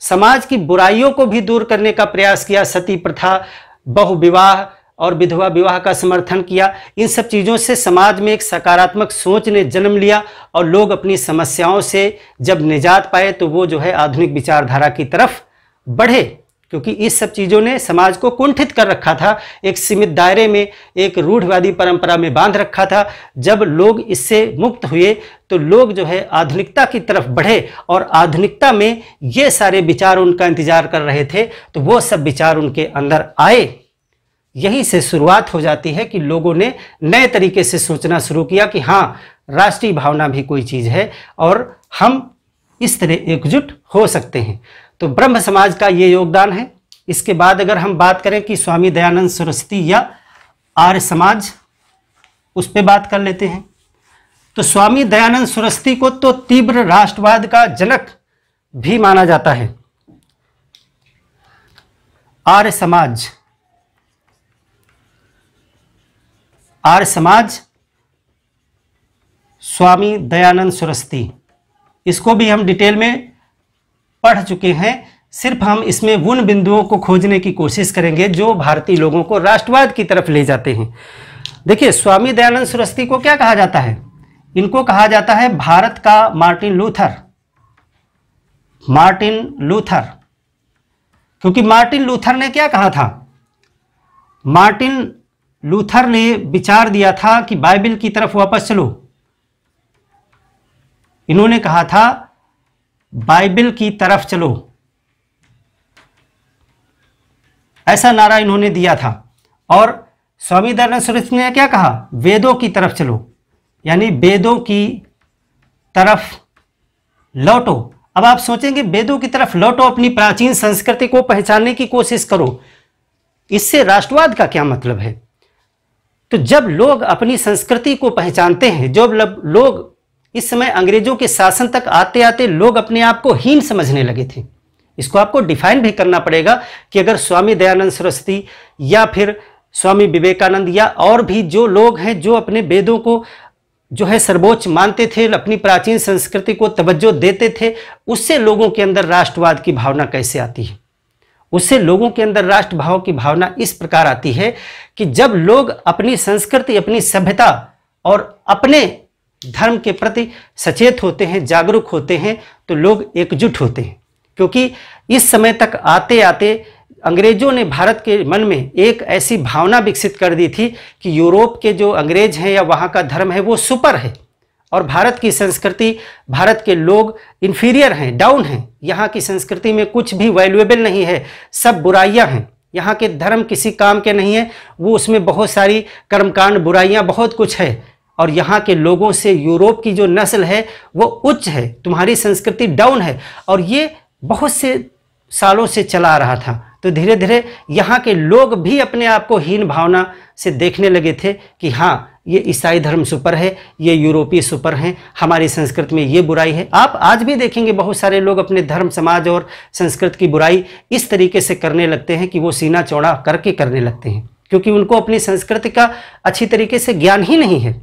समाज की बुराइयों को भी दूर करने का प्रयास किया सती प्रथा बहुविवाह और विधवा विवाह का समर्थन किया इन सब चीज़ों से समाज में एक सकारात्मक सोच ने जन्म लिया और लोग अपनी समस्याओं से जब निजात पाए तो वो जो है आधुनिक विचारधारा की तरफ बढ़े क्योंकि इस सब चीज़ों ने समाज को कुंठित कर रखा था एक सीमित दायरे में एक रूढ़वादी परंपरा में बांध रखा था जब लोग इससे मुक्त हुए तो लोग जो है आधुनिकता की तरफ बढ़े और आधुनिकता में ये सारे विचार उनका इंतजार कर रहे थे तो वो सब विचार उनके अंदर आए यहीं से शुरुआत हो जाती है कि लोगों ने नए तरीके से सोचना शुरू किया कि हाँ राष्ट्रीय भावना भी कोई चीज़ है और हम इस तरह एकजुट हो सकते हैं तो ब्रह्म समाज का ये योगदान है इसके बाद अगर हम बात करें कि स्वामी दयानंद सरस्वती या आर्य समाज उस पर बात कर लेते हैं तो स्वामी दयानंद सरस्वती को तो तीव्र राष्ट्रवाद का जनक भी माना जाता है आर्य समाज आर्य समाज स्वामी दयानंद सरस्वती इसको भी हम डिटेल में पढ़ चुके हैं सिर्फ हम इसमें उन बिंदुओं को खोजने की कोशिश करेंगे जो भारतीय लोगों को राष्ट्रवाद की तरफ ले जाते हैं देखिए स्वामी दयानंद सरस्वती को क्या कहा जाता है इनको कहा जाता है भारत का मार्टिन लूथर मार्टिन लूथर क्योंकि मार्टिन लूथर ने क्या कहा था मार्टिन लूथर ने विचार दिया था कि बाइबिल की तरफ वापस चलो इन्होंने कहा था बाइबल की तरफ चलो ऐसा नारा इन्होंने दिया था और स्वामी दयानंद सरस्वती ने क्या कहा वेदों की तरफ चलो यानी वेदों की तरफ लौटो अब आप सोचेंगे वेदों की तरफ लौटो अपनी प्राचीन संस्कृति को पहचानने की कोशिश करो इससे राष्ट्रवाद का क्या मतलब है तो जब लोग अपनी संस्कृति को पहचानते हैं जब लोग इस समय अंग्रेजों के शासन तक आते आते लोग अपने आप को हीन समझने लगे थे इसको आपको डिफाइन भी करना पड़ेगा कि अगर स्वामी दयानंद सरस्वती या फिर स्वामी विवेकानंद या और भी जो लोग हैं जो अपने वेदों को जो है सर्वोच्च मानते थे अपनी प्राचीन संस्कृति को तवज्जो देते थे उससे लोगों के अंदर राष्ट्रवाद की भावना कैसे आती है उससे लोगों के अंदर राष्ट्र भाव की भावना इस प्रकार आती है कि जब लोग अपनी संस्कृति अपनी सभ्यता और अपने धर्म के प्रति सचेत होते हैं जागरूक होते हैं तो लोग एकजुट होते हैं क्योंकि इस समय तक आते आते अंग्रेजों ने भारत के मन में एक ऐसी भावना विकसित कर दी थी कि यूरोप के जो अंग्रेज हैं या वहाँ का धर्म है वो सुपर है और भारत की संस्कृति भारत के लोग इन्फीरियर हैं डाउन हैं यहाँ की संस्कृति में कुछ भी वैल्यूएबल नहीं है सब बुराइयाँ हैं यहाँ के धर्म किसी काम के नहीं है वो उसमें बहुत सारी कर्मकांड बुराइयाँ बहुत कुछ है और यहाँ के लोगों से यूरोप की जो नस्ल है वो उच्च है तुम्हारी संस्कृति डाउन है और ये बहुत से सालों से चला आ रहा था तो धीरे धीरे यहाँ के लोग भी अपने आप को हीन भावना से देखने लगे थे कि हाँ ये ईसाई धर्म सुपर है ये यूरोपीय सुपर हैं हमारी संस्कृति में ये बुराई है आप आज भी देखेंगे बहुत सारे लोग अपने धर्म समाज और संस्कृत की बुराई इस तरीके से करने लगते हैं कि वो सीना चौड़ा करके करने लगते हैं क्योंकि उनको अपनी संस्कृति का अच्छी तरीके से ज्ञान ही नहीं है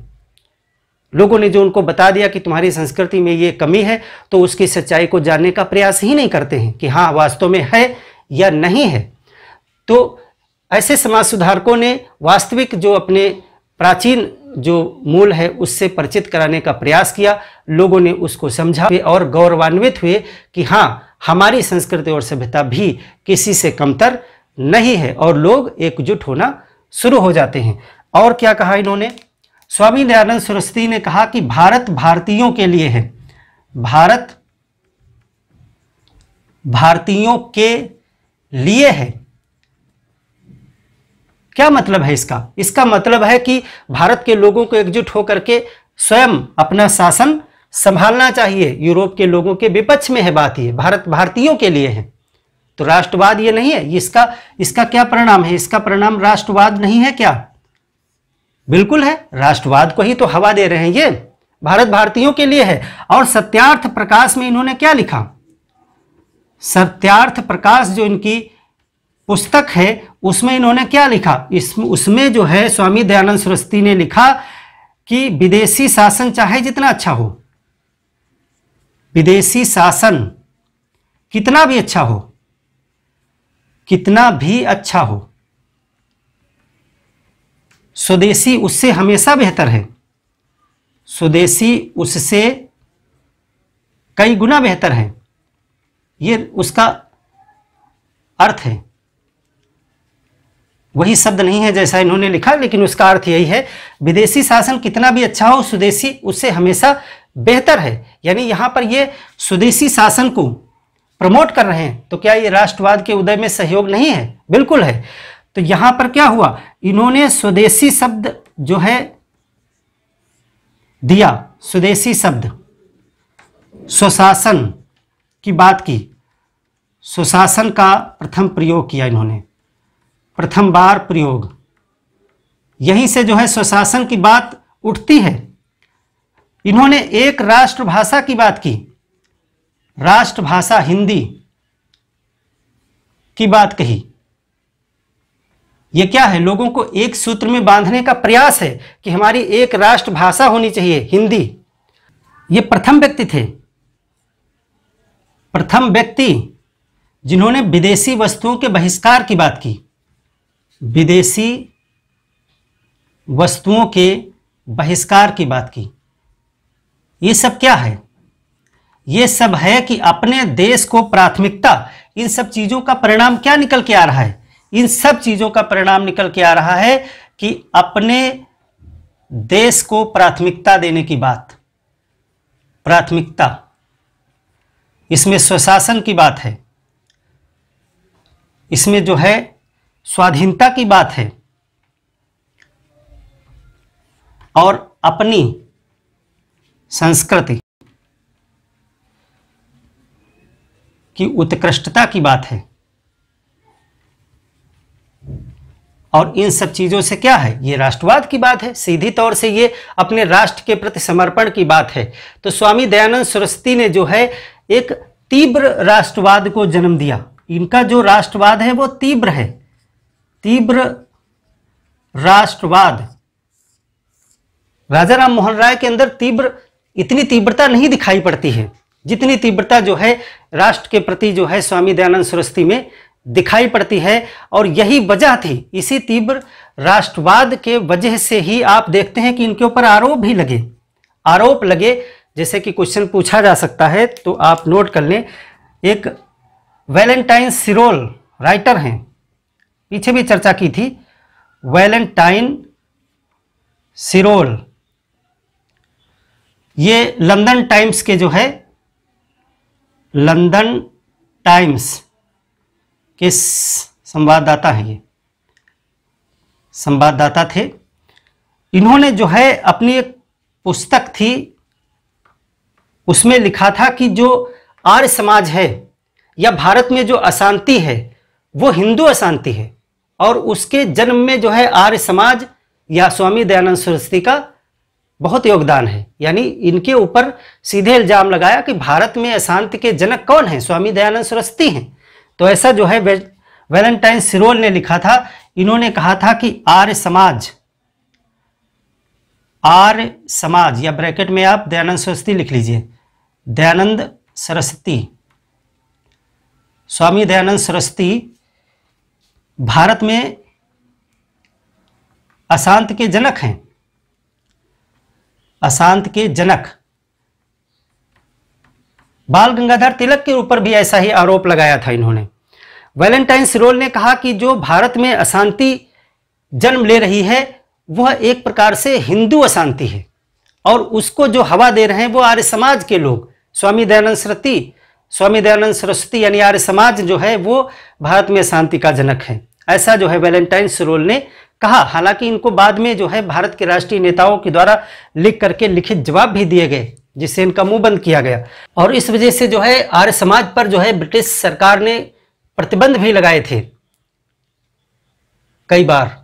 लोगों ने जो उनको बता दिया कि तुम्हारी संस्कृति में ये कमी है तो उसकी सच्चाई को जानने का प्रयास ही नहीं करते हैं कि हाँ वास्तव में है या नहीं है तो ऐसे समाज सुधारकों ने वास्तविक जो अपने प्राचीन जो मूल है उससे परिचित कराने का प्रयास किया लोगों ने उसको समझा और गौरवान्वित हुए कि हाँ हमारी संस्कृति और सभ्यता भी किसी से कमतर नहीं है और लोग एकजुट होना शुरू हो जाते हैं और क्या कहा इन्होंने स्वामी दयानंद सरस्वती ने कहा कि भारत भारतीयों के लिए है भारत भारतीयों के लिए है क्या मतलब है इसका इसका मतलब है कि भारत के लोगों को एकजुट होकर के स्वयं अपना शासन संभालना चाहिए यूरोप के लोगों के विपक्ष में है बात ये भारत भारतीयों के लिए है तो राष्ट्रवाद ये नहीं है इसका इसका क्या परिणाम है इसका परिणाम राष्ट्रवाद नहीं है क्या बिल्कुल है राष्ट्रवाद को ही तो हवा दे रहे हैं ये भारत भारतीयों के लिए है और सत्यार्थ प्रकाश में इन्होंने क्या लिखा सत्यार्थ प्रकाश जो इनकी पुस्तक है उसमें इन्होंने क्या लिखा इस उसमें जो है स्वामी दयानंद सरस्वती ने लिखा कि विदेशी शासन चाहे जितना अच्छा हो विदेशी शासन कितना भी अच्छा हो कितना भी अच्छा हो स्वदेशी उससे हमेशा बेहतर है स्वदेशी उससे कई गुना बेहतर है ये उसका अर्थ है वही शब्द नहीं है जैसा इन्होंने लिखा लेकिन उसका अर्थ यही है विदेशी शासन कितना भी अच्छा हो स्वदेशी उससे हमेशा बेहतर है यानी यहां पर ये स्वदेशी शासन को प्रमोट कर रहे हैं तो क्या ये राष्ट्रवाद के उदय में सहयोग नहीं है बिल्कुल है तो यहां पर क्या हुआ इन्होंने स्वदेशी शब्द जो है दिया स्वदेशी शब्द स्वशासन की बात की स्वशासन का प्रथम प्रयोग किया इन्होंने प्रथम बार प्रयोग यहीं से जो है स्वशासन की बात उठती है इन्होंने एक राष्ट्रभाषा की बात की राष्ट्रभाषा हिंदी की बात कही ये क्या है लोगों को एक सूत्र में बांधने का प्रयास है कि हमारी एक राष्ट्रभाषा होनी चाहिए हिंदी ये प्रथम व्यक्ति थे प्रथम व्यक्ति जिन्होंने विदेशी वस्तुओं के बहिष्कार की बात की विदेशी वस्तुओं के बहिष्कार की बात की ये सब क्या है ये सब है कि अपने देश को प्राथमिकता इन सब चीज़ों का परिणाम क्या निकल के आ रहा है इन सब चीजों का परिणाम निकल के आ रहा है कि अपने देश को प्राथमिकता देने की बात प्राथमिकता इसमें स्वशासन की बात है इसमें जो है स्वाधीनता की बात है और अपनी संस्कृति की उत्कृष्टता की बात है और इन सब चीज़ों से क्या है ये राष्ट्रवाद की बात है सीधी तौर से ये अपने राष्ट्र के प्रति समर्पण की बात है तो स्वामी दयानंद सरस्वती ने जो है एक तीव्र राष्ट्रवाद को जन्म दिया इनका जो राष्ट्रवाद है वो तीव्र है तीव्र राष्ट्रवाद राजा राम मोहन राय के अंदर तीव्र इतनी तीव्रता नहीं दिखाई पड़ती है जितनी तीव्रता जो है राष्ट्र के प्रति जो है स्वामी दयानंद सरस्वती में दिखाई पड़ती है और यही वजह थी इसी तीव्र राष्ट्रवाद के वजह से ही आप देखते हैं कि इनके ऊपर आरोप भी लगे आरोप लगे जैसे कि क्वेश्चन पूछा जा सकता है तो आप नोट कर लें एक वैलेंटाइन सिरोल राइटर हैं पीछे भी चर्चा की थी वैलेंटाइन सिरोल ये लंदन टाइम्स के जो है लंदन टाइम्स के संवाददाता हैं ये संवाददाता थे इन्होंने जो है अपनी एक पुस्तक थी उसमें लिखा था कि जो आर्य समाज है या भारत में जो अशांति है वो हिंदू अशांति है और उसके जन्म में जो है आर्य समाज या स्वामी दयानंद सरस्वती का बहुत योगदान है यानी इनके ऊपर सीधे इल्जाम लगाया कि भारत में अशांति के जनक कौन हैं स्वामी दयानंद सरस्वती हैं तो ऐसा जो है वैलेंटाइन सिरोल ने लिखा था इन्होंने कहा था कि आर्य समाज आर्य समाज या ब्रैकेट में आप दयानंद सरस्वती लिख लीजिए दयानंद सरस्वती स्वामी दयानंद सरस्वती भारत में अशांत के जनक हैं अशांत के जनक बाल गंगाधर तिलक के ऊपर भी ऐसा ही आरोप लगाया था इन्होंने वैलेंटाइन सिरोल ने कहा कि जो भारत में अशांति जन्म ले रही है वह एक प्रकार से हिंदू अशांति है और उसको जो हवा दे रहे हैं वो आर्य समाज के लोग स्वामी दयानंद सरस्वती स्वामी दयानंद सरस्वती यानी आर्य समाज जो है वो भारत में शांति का जनक है ऐसा जो है वैलेंटाइन सिरोल ने कहा हालांकि इनको बाद में जो है भारत के राष्ट्रीय नेताओं के द्वारा लिख करके लिखित जवाब भी दिए गए जिससे इनका मुंह बंद किया गया और इस वजह से जो है आर्य समाज पर जो है ब्रिटिश सरकार ने प्रतिबंध भी लगाए थे कई बार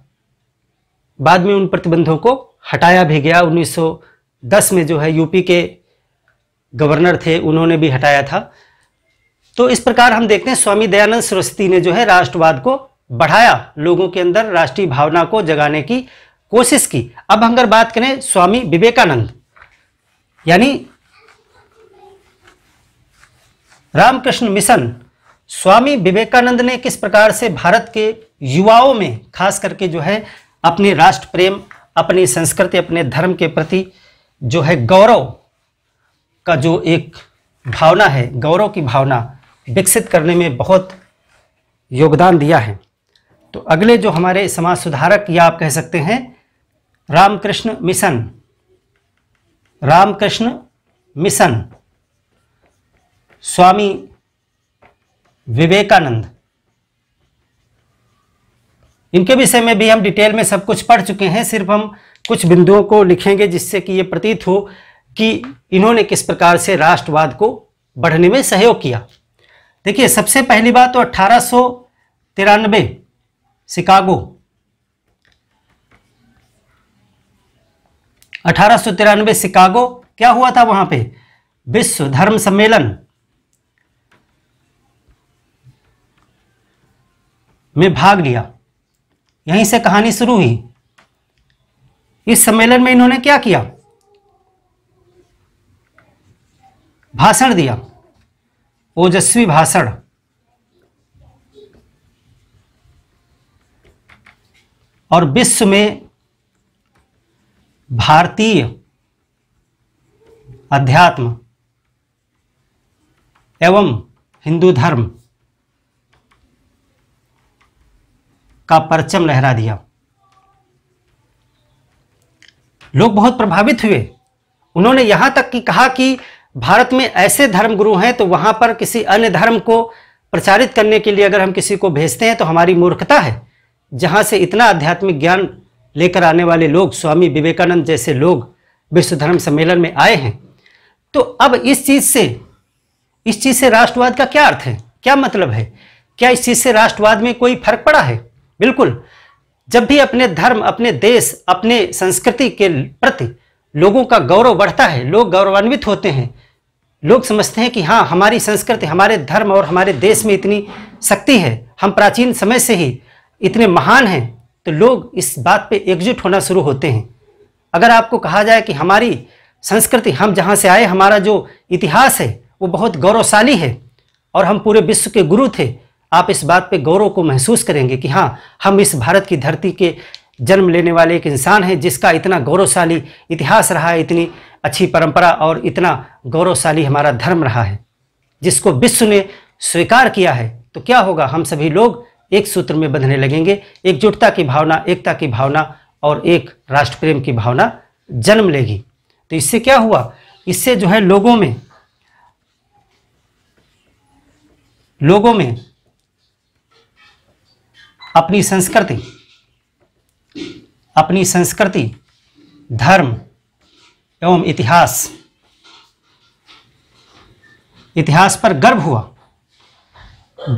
बाद में उन प्रतिबंधों को हटाया भी गया 1910 में जो है यूपी के गवर्नर थे उन्होंने भी हटाया था तो इस प्रकार हम देखते हैं स्वामी दयानंद सरस्वती ने जो है राष्ट्रवाद को बढ़ाया लोगों के अंदर राष्ट्रीय भावना को जगाने की कोशिश की अब हम अगर बात करें स्वामी विवेकानंद यानी रामकृष्ण मिशन स्वामी विवेकानंद ने किस प्रकार से भारत के युवाओं में खास करके जो है अपने राष्ट्र प्रेम अपनी संस्कृति अपने धर्म के प्रति जो है गौरव का जो एक भावना है गौरव की भावना विकसित करने में बहुत योगदान दिया है तो अगले जो हमारे समाज सुधारक या आप कह सकते हैं रामकृष्ण मिशन रामकृष्ण मिशन स्वामी विवेकानंद इनके विषय में भी हम डिटेल में सब कुछ पढ़ चुके हैं सिर्फ हम कुछ बिंदुओं को लिखेंगे जिससे कि ये प्रतीत हो कि इन्होंने किस प्रकार से राष्ट्रवाद को बढ़ने में सहयोग किया देखिए सबसे पहली बात तो अट्ठारह शिकागो अठारह शिकागो क्या हुआ था वहां पे विश्व धर्म सम्मेलन में भाग लिया यहीं से कहानी शुरू हुई इस सम्मेलन में इन्होंने क्या किया भाषण दिया ओजस्वी भाषण और विश्व में भारतीय अध्यात्म एवं हिंदू धर्म का परचम लहरा दिया लोग बहुत प्रभावित हुए उन्होंने यहाँ तक कि कहा कि भारत में ऐसे धर्मगुरु हैं तो वहां पर किसी अन्य धर्म को प्रचारित करने के लिए अगर हम किसी को भेजते हैं तो हमारी मूर्खता है जहां से इतना आध्यात्मिक ज्ञान लेकर आने वाले लोग स्वामी विवेकानंद जैसे लोग विश्व धर्म सम्मेलन में आए हैं तो अब इस चीज़ से इस चीज़ से राष्ट्रवाद का क्या अर्थ है क्या मतलब है क्या इस चीज़ से राष्ट्रवाद में कोई फर्क पड़ा है बिल्कुल जब भी अपने धर्म अपने देश अपने संस्कृति के प्रति लोगों का गौरव बढ़ता है लोग गौरवान्वित होते हैं लोग समझते हैं कि हाँ हमारी संस्कृति हमारे धर्म और हमारे देश में इतनी शक्ति है हम प्राचीन समय से ही इतने महान हैं तो लोग इस बात पे एकजुट होना शुरू होते हैं अगर आपको कहा जाए कि हमारी संस्कृति हम जहाँ से आए हमारा जो इतिहास है वो बहुत गौरवशाली है और हम पूरे विश्व के गुरु थे आप इस बात पे गौरव को महसूस करेंगे कि हाँ हम इस भारत की धरती के जन्म लेने वाले एक इंसान हैं जिसका इतना गौरवशाली इतिहास रहा है इतनी अच्छी परंपरा और इतना गौरवशाली हमारा धर्म रहा है जिसको विश्व ने स्वीकार किया है तो क्या होगा हम सभी लोग एक सूत्र में बंधने लगेंगे एकजुटता की भावना एकता की भावना और एक राष्ट्र प्रेम की भावना जन्म लेगी तो इससे क्या हुआ इससे जो है लोगों में लोगों में अपनी संस्कृति अपनी संस्कृति धर्म एवं इतिहास इतिहास पर गर्व हुआ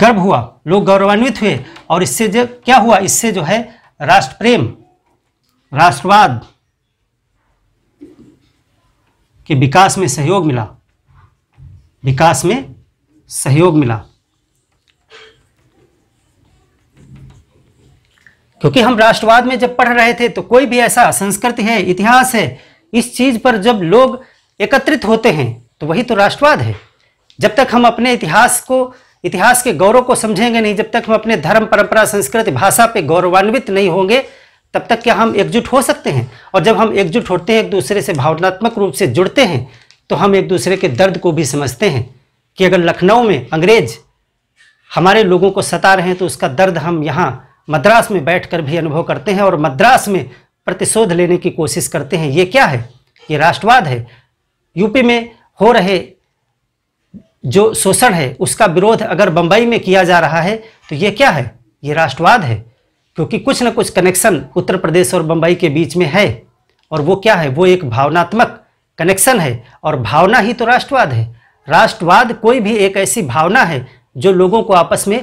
गर्व हुआ लोग गौरवान्वित हुए और इससे जो क्या हुआ इससे जो है राष्ट्र प्रेम राष्ट्रवाद के विकास में सहयोग मिला विकास में सहयोग मिला क्योंकि हम राष्ट्रवाद में जब पढ़ रहे थे तो कोई भी ऐसा संस्कृति है इतिहास है इस चीज पर जब लोग एकत्रित होते हैं तो वही तो राष्ट्रवाद है जब तक हम अपने इतिहास को इतिहास के गौरव को समझेंगे नहीं जब तक हम अपने धर्म परंपरा संस्कृति भाषा पे गौरवान्वित नहीं होंगे तब तक क्या हम एकजुट हो सकते हैं और जब हम एकजुट होते हैं एक दूसरे से भावनात्मक रूप से जुड़ते हैं तो हम एक दूसरे के दर्द को भी समझते हैं कि अगर लखनऊ में अंग्रेज हमारे लोगों को सता रहे हैं तो उसका दर्द हम यहाँ मद्रास में बैठकर भी अनुभव करते हैं और मद्रास में प्रतिशोध लेने की कोशिश करते हैं ये क्या है ये राष्ट्रवाद है यूपी में हो रहे जो शोषण है उसका विरोध अगर बम्बई में किया जा रहा है तो ये क्या है ये राष्ट्रवाद है क्योंकि कुछ ना कुछ कनेक्शन उत्तर प्रदेश और बम्बई के बीच में है और वो क्या है वो एक भावनात्मक कनेक्शन है और भावना ही तो राष्ट्रवाद है राष्ट्रवाद कोई भी एक ऐसी भावना है जो लोगों को आपस में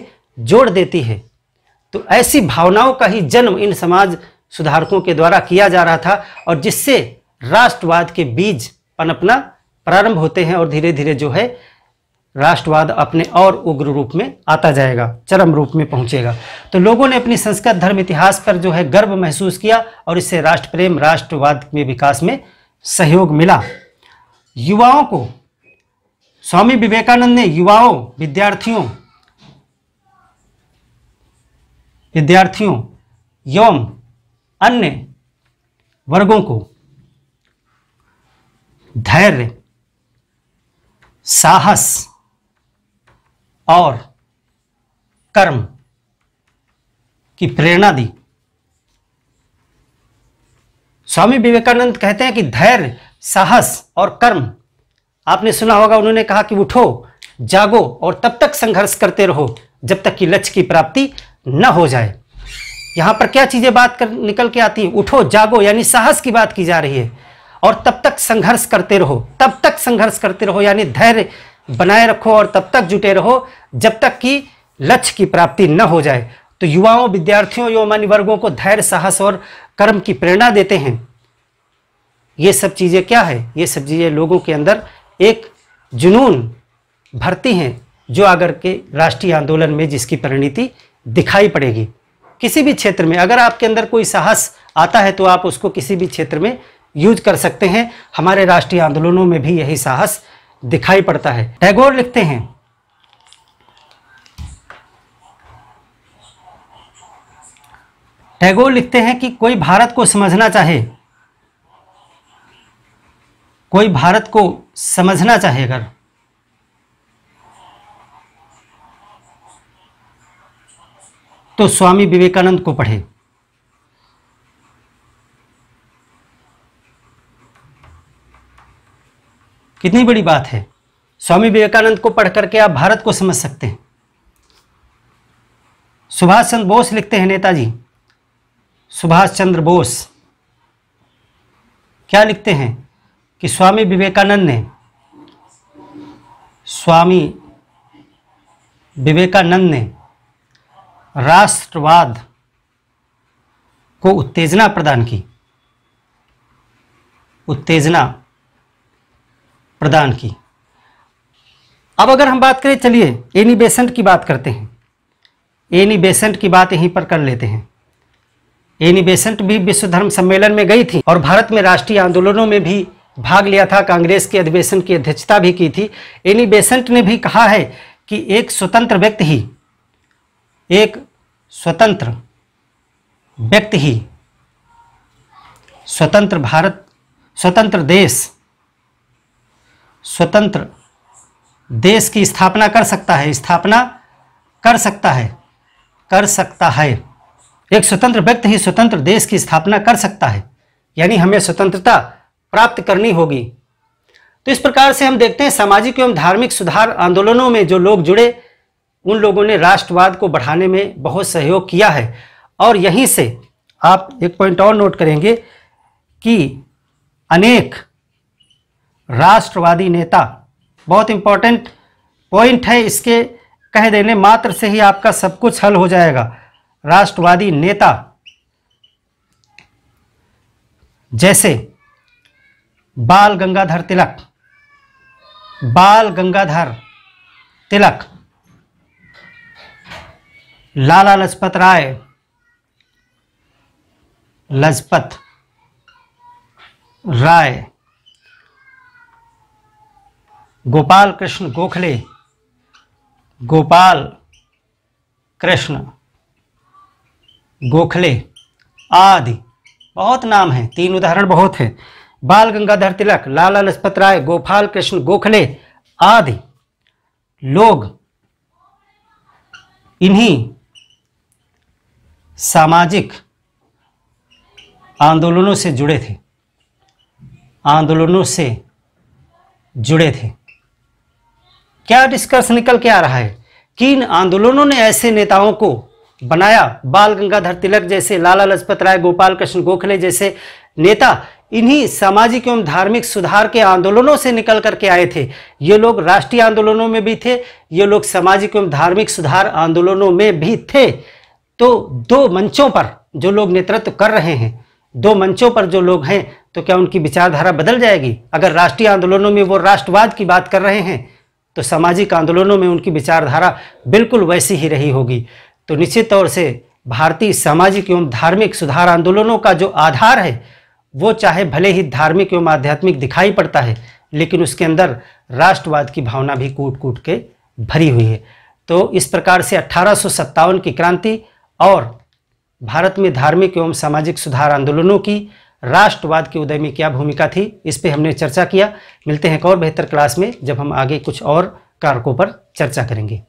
जोड़ देती है तो ऐसी भावनाओं का ही जन्म इन समाज सुधारकों के द्वारा किया जा रहा था और जिससे राष्ट्रवाद के बीज पनपना प्रारंभ होते हैं और धीरे धीरे जो है राष्ट्रवाद अपने और उग्र रूप में आता जाएगा चरम रूप में पहुंचेगा तो लोगों ने अपनी संस्कृत धर्म इतिहास पर जो है गर्व महसूस किया और इससे राष्ट्र प्रेम राष्ट्रवाद के विकास में सहयोग मिला युवाओं को स्वामी विवेकानंद ने युवाओं विद्यार्थियों विद्यार्थियों एवं अन्य वर्गों को धैर्य साहस और कर्म की प्रेरणा दी स्वामी विवेकानंद कहते हैं कि धैर्य साहस और कर्म आपने सुना होगा उन्होंने कहा कि उठो जागो और तब तक संघर्ष करते रहो जब तक कि लक्ष्य की प्राप्ति न हो जाए यहां पर क्या चीज़ें बात कर निकल के आती है उठो जागो यानी साहस की बात की जा रही है और तब तक संघर्ष करते रहो तब तक संघर्ष करते रहो यानी धैर्य बनाए रखो और तब तक जुटे रहो जब तक कि लक्ष्य की प्राप्ति न हो जाए तो युवाओं विद्यार्थियों एवं मान्य वर्गों को धैर्य साहस और कर्म की प्रेरणा देते हैं ये सब चीज़ें क्या है ये सब चीज़ें लोगों के अंदर एक जुनून भरती हैं जो आगर के राष्ट्रीय आंदोलन में जिसकी परिणति दिखाई पड़ेगी किसी भी क्षेत्र में अगर आपके अंदर कोई साहस आता है तो आप उसको किसी भी क्षेत्र में यूज कर सकते हैं हमारे राष्ट्रीय आंदोलनों में भी यही साहस दिखाई पड़ता है टैगोर लिखते हैं टैगोर लिखते हैं कि कोई भारत को समझना चाहे कोई भारत को समझना चाहे अगर तो स्वामी विवेकानंद को पढ़े कितनी बड़ी बात है स्वामी विवेकानंद को पढ़ करके आप भारत को समझ सकते हैं सुभाष चंद्र बोस लिखते हैं नेताजी सुभाष चंद्र बोस क्या लिखते हैं कि स्वामी विवेकानंद ने स्वामी विवेकानंद ने राष्ट्रवाद को उत्तेजना प्रदान की उत्तेजना प्रदान की अब अगर हम बात करें चलिए एनी बेसेंट की बात करते हैं एनी बेसेंट की बात यहीं पर कर लेते हैं एनी बेसेंट भी विश्व धर्म सम्मेलन में गई थी और भारत में राष्ट्रीय आंदोलनों में भी भाग लिया था कांग्रेस के अधिवेशन की अध्यक्षता भी की थी एनी बेसेंट ने भी कहा है कि एक स्वतंत्र व्यक्ति ही एक स्वतंत्र व्यक्ति ही स्वतंत्र भारत स्वतंत्र देश स्वतंत्र देश की स्थापना कर सकता है स्थापना कर सकता है कर सकता है एक स्वतंत्र व्यक्ति ही स्वतंत्र देश की स्थापना कर सकता है यानी हमें स्वतंत्रता प्राप्त करनी होगी तो इस प्रकार से हम देखते हैं सामाजिक एवं धार्मिक सुधार आंदोलनों में जो लोग जुड़े उन लोगों ने राष्ट्रवाद को बढ़ाने में बहुत सहयोग किया है और यहीं से आप एक पॉइंट और नोट करेंगे कि अनेक राष्ट्रवादी नेता बहुत इम्पॉर्टेंट पॉइंट है इसके कह देने मात्र से ही आपका सब कुछ हल हो जाएगा राष्ट्रवादी नेता जैसे बाल गंगाधर तिलक बाल गंगाधर तिलक लाला लजपत राय लजपत राय गोपाल कृष्ण गोखले गोपाल कृष्ण गोखले आदि बहुत नाम है तीन उदाहरण बहुत है बाल गंगाधर तिलक लाला लजपत राय गोपाल कृष्ण गोखले आदि लोग इन्हीं सामाजिक आंदोलनों से जुड़े थे आंदोलनों से जुड़े थे क्या निष्कर्ष निकल के आ रहा है कि इन आंदोलनों ने ऐसे नेताओं को बनाया बाल गंगाधर तिलक जैसे लाला लजपत राय गोपाल कृष्ण गोखले जैसे नेता इन्हीं सामाजिक एवं धार्मिक सुधार के आंदोलनों से निकल करके आए थे ये लोग राष्ट्रीय आंदोलनों में भी थे ये लोग सामाजिक एवं धार्मिक सुधार आंदोलनों में भी थे तो दो मंचों पर जो लोग नेतृत्व कर रहे हैं दो मंचों पर जो लोग हैं तो क्या उनकी विचारधारा बदल जाएगी अगर राष्ट्रीय आंदोलनों में वो राष्ट्रवाद की बात कर रहे हैं तो सामाजिक आंदोलनों में उनकी विचारधारा बिल्कुल वैसी ही रही होगी तो निश्चित तौर से भारतीय सामाजिक एवं धार्मिक सुधार आंदोलनों का जो आधार है वो चाहे भले ही धार्मिक एवं आध्यात्मिक दिखाई पड़ता है लेकिन उसके अंदर राष्ट्रवाद की भावना भी कूट कूट के भरी हुई है तो इस प्रकार से अठारह की क्रांति और भारत में धार्मिक एवं सामाजिक सुधार आंदोलनों की राष्ट्रवाद के उदय में क्या भूमिका थी इस पर हमने चर्चा किया मिलते हैं एक और बेहतर क्लास में जब हम आगे कुछ और कारकों पर चर्चा करेंगे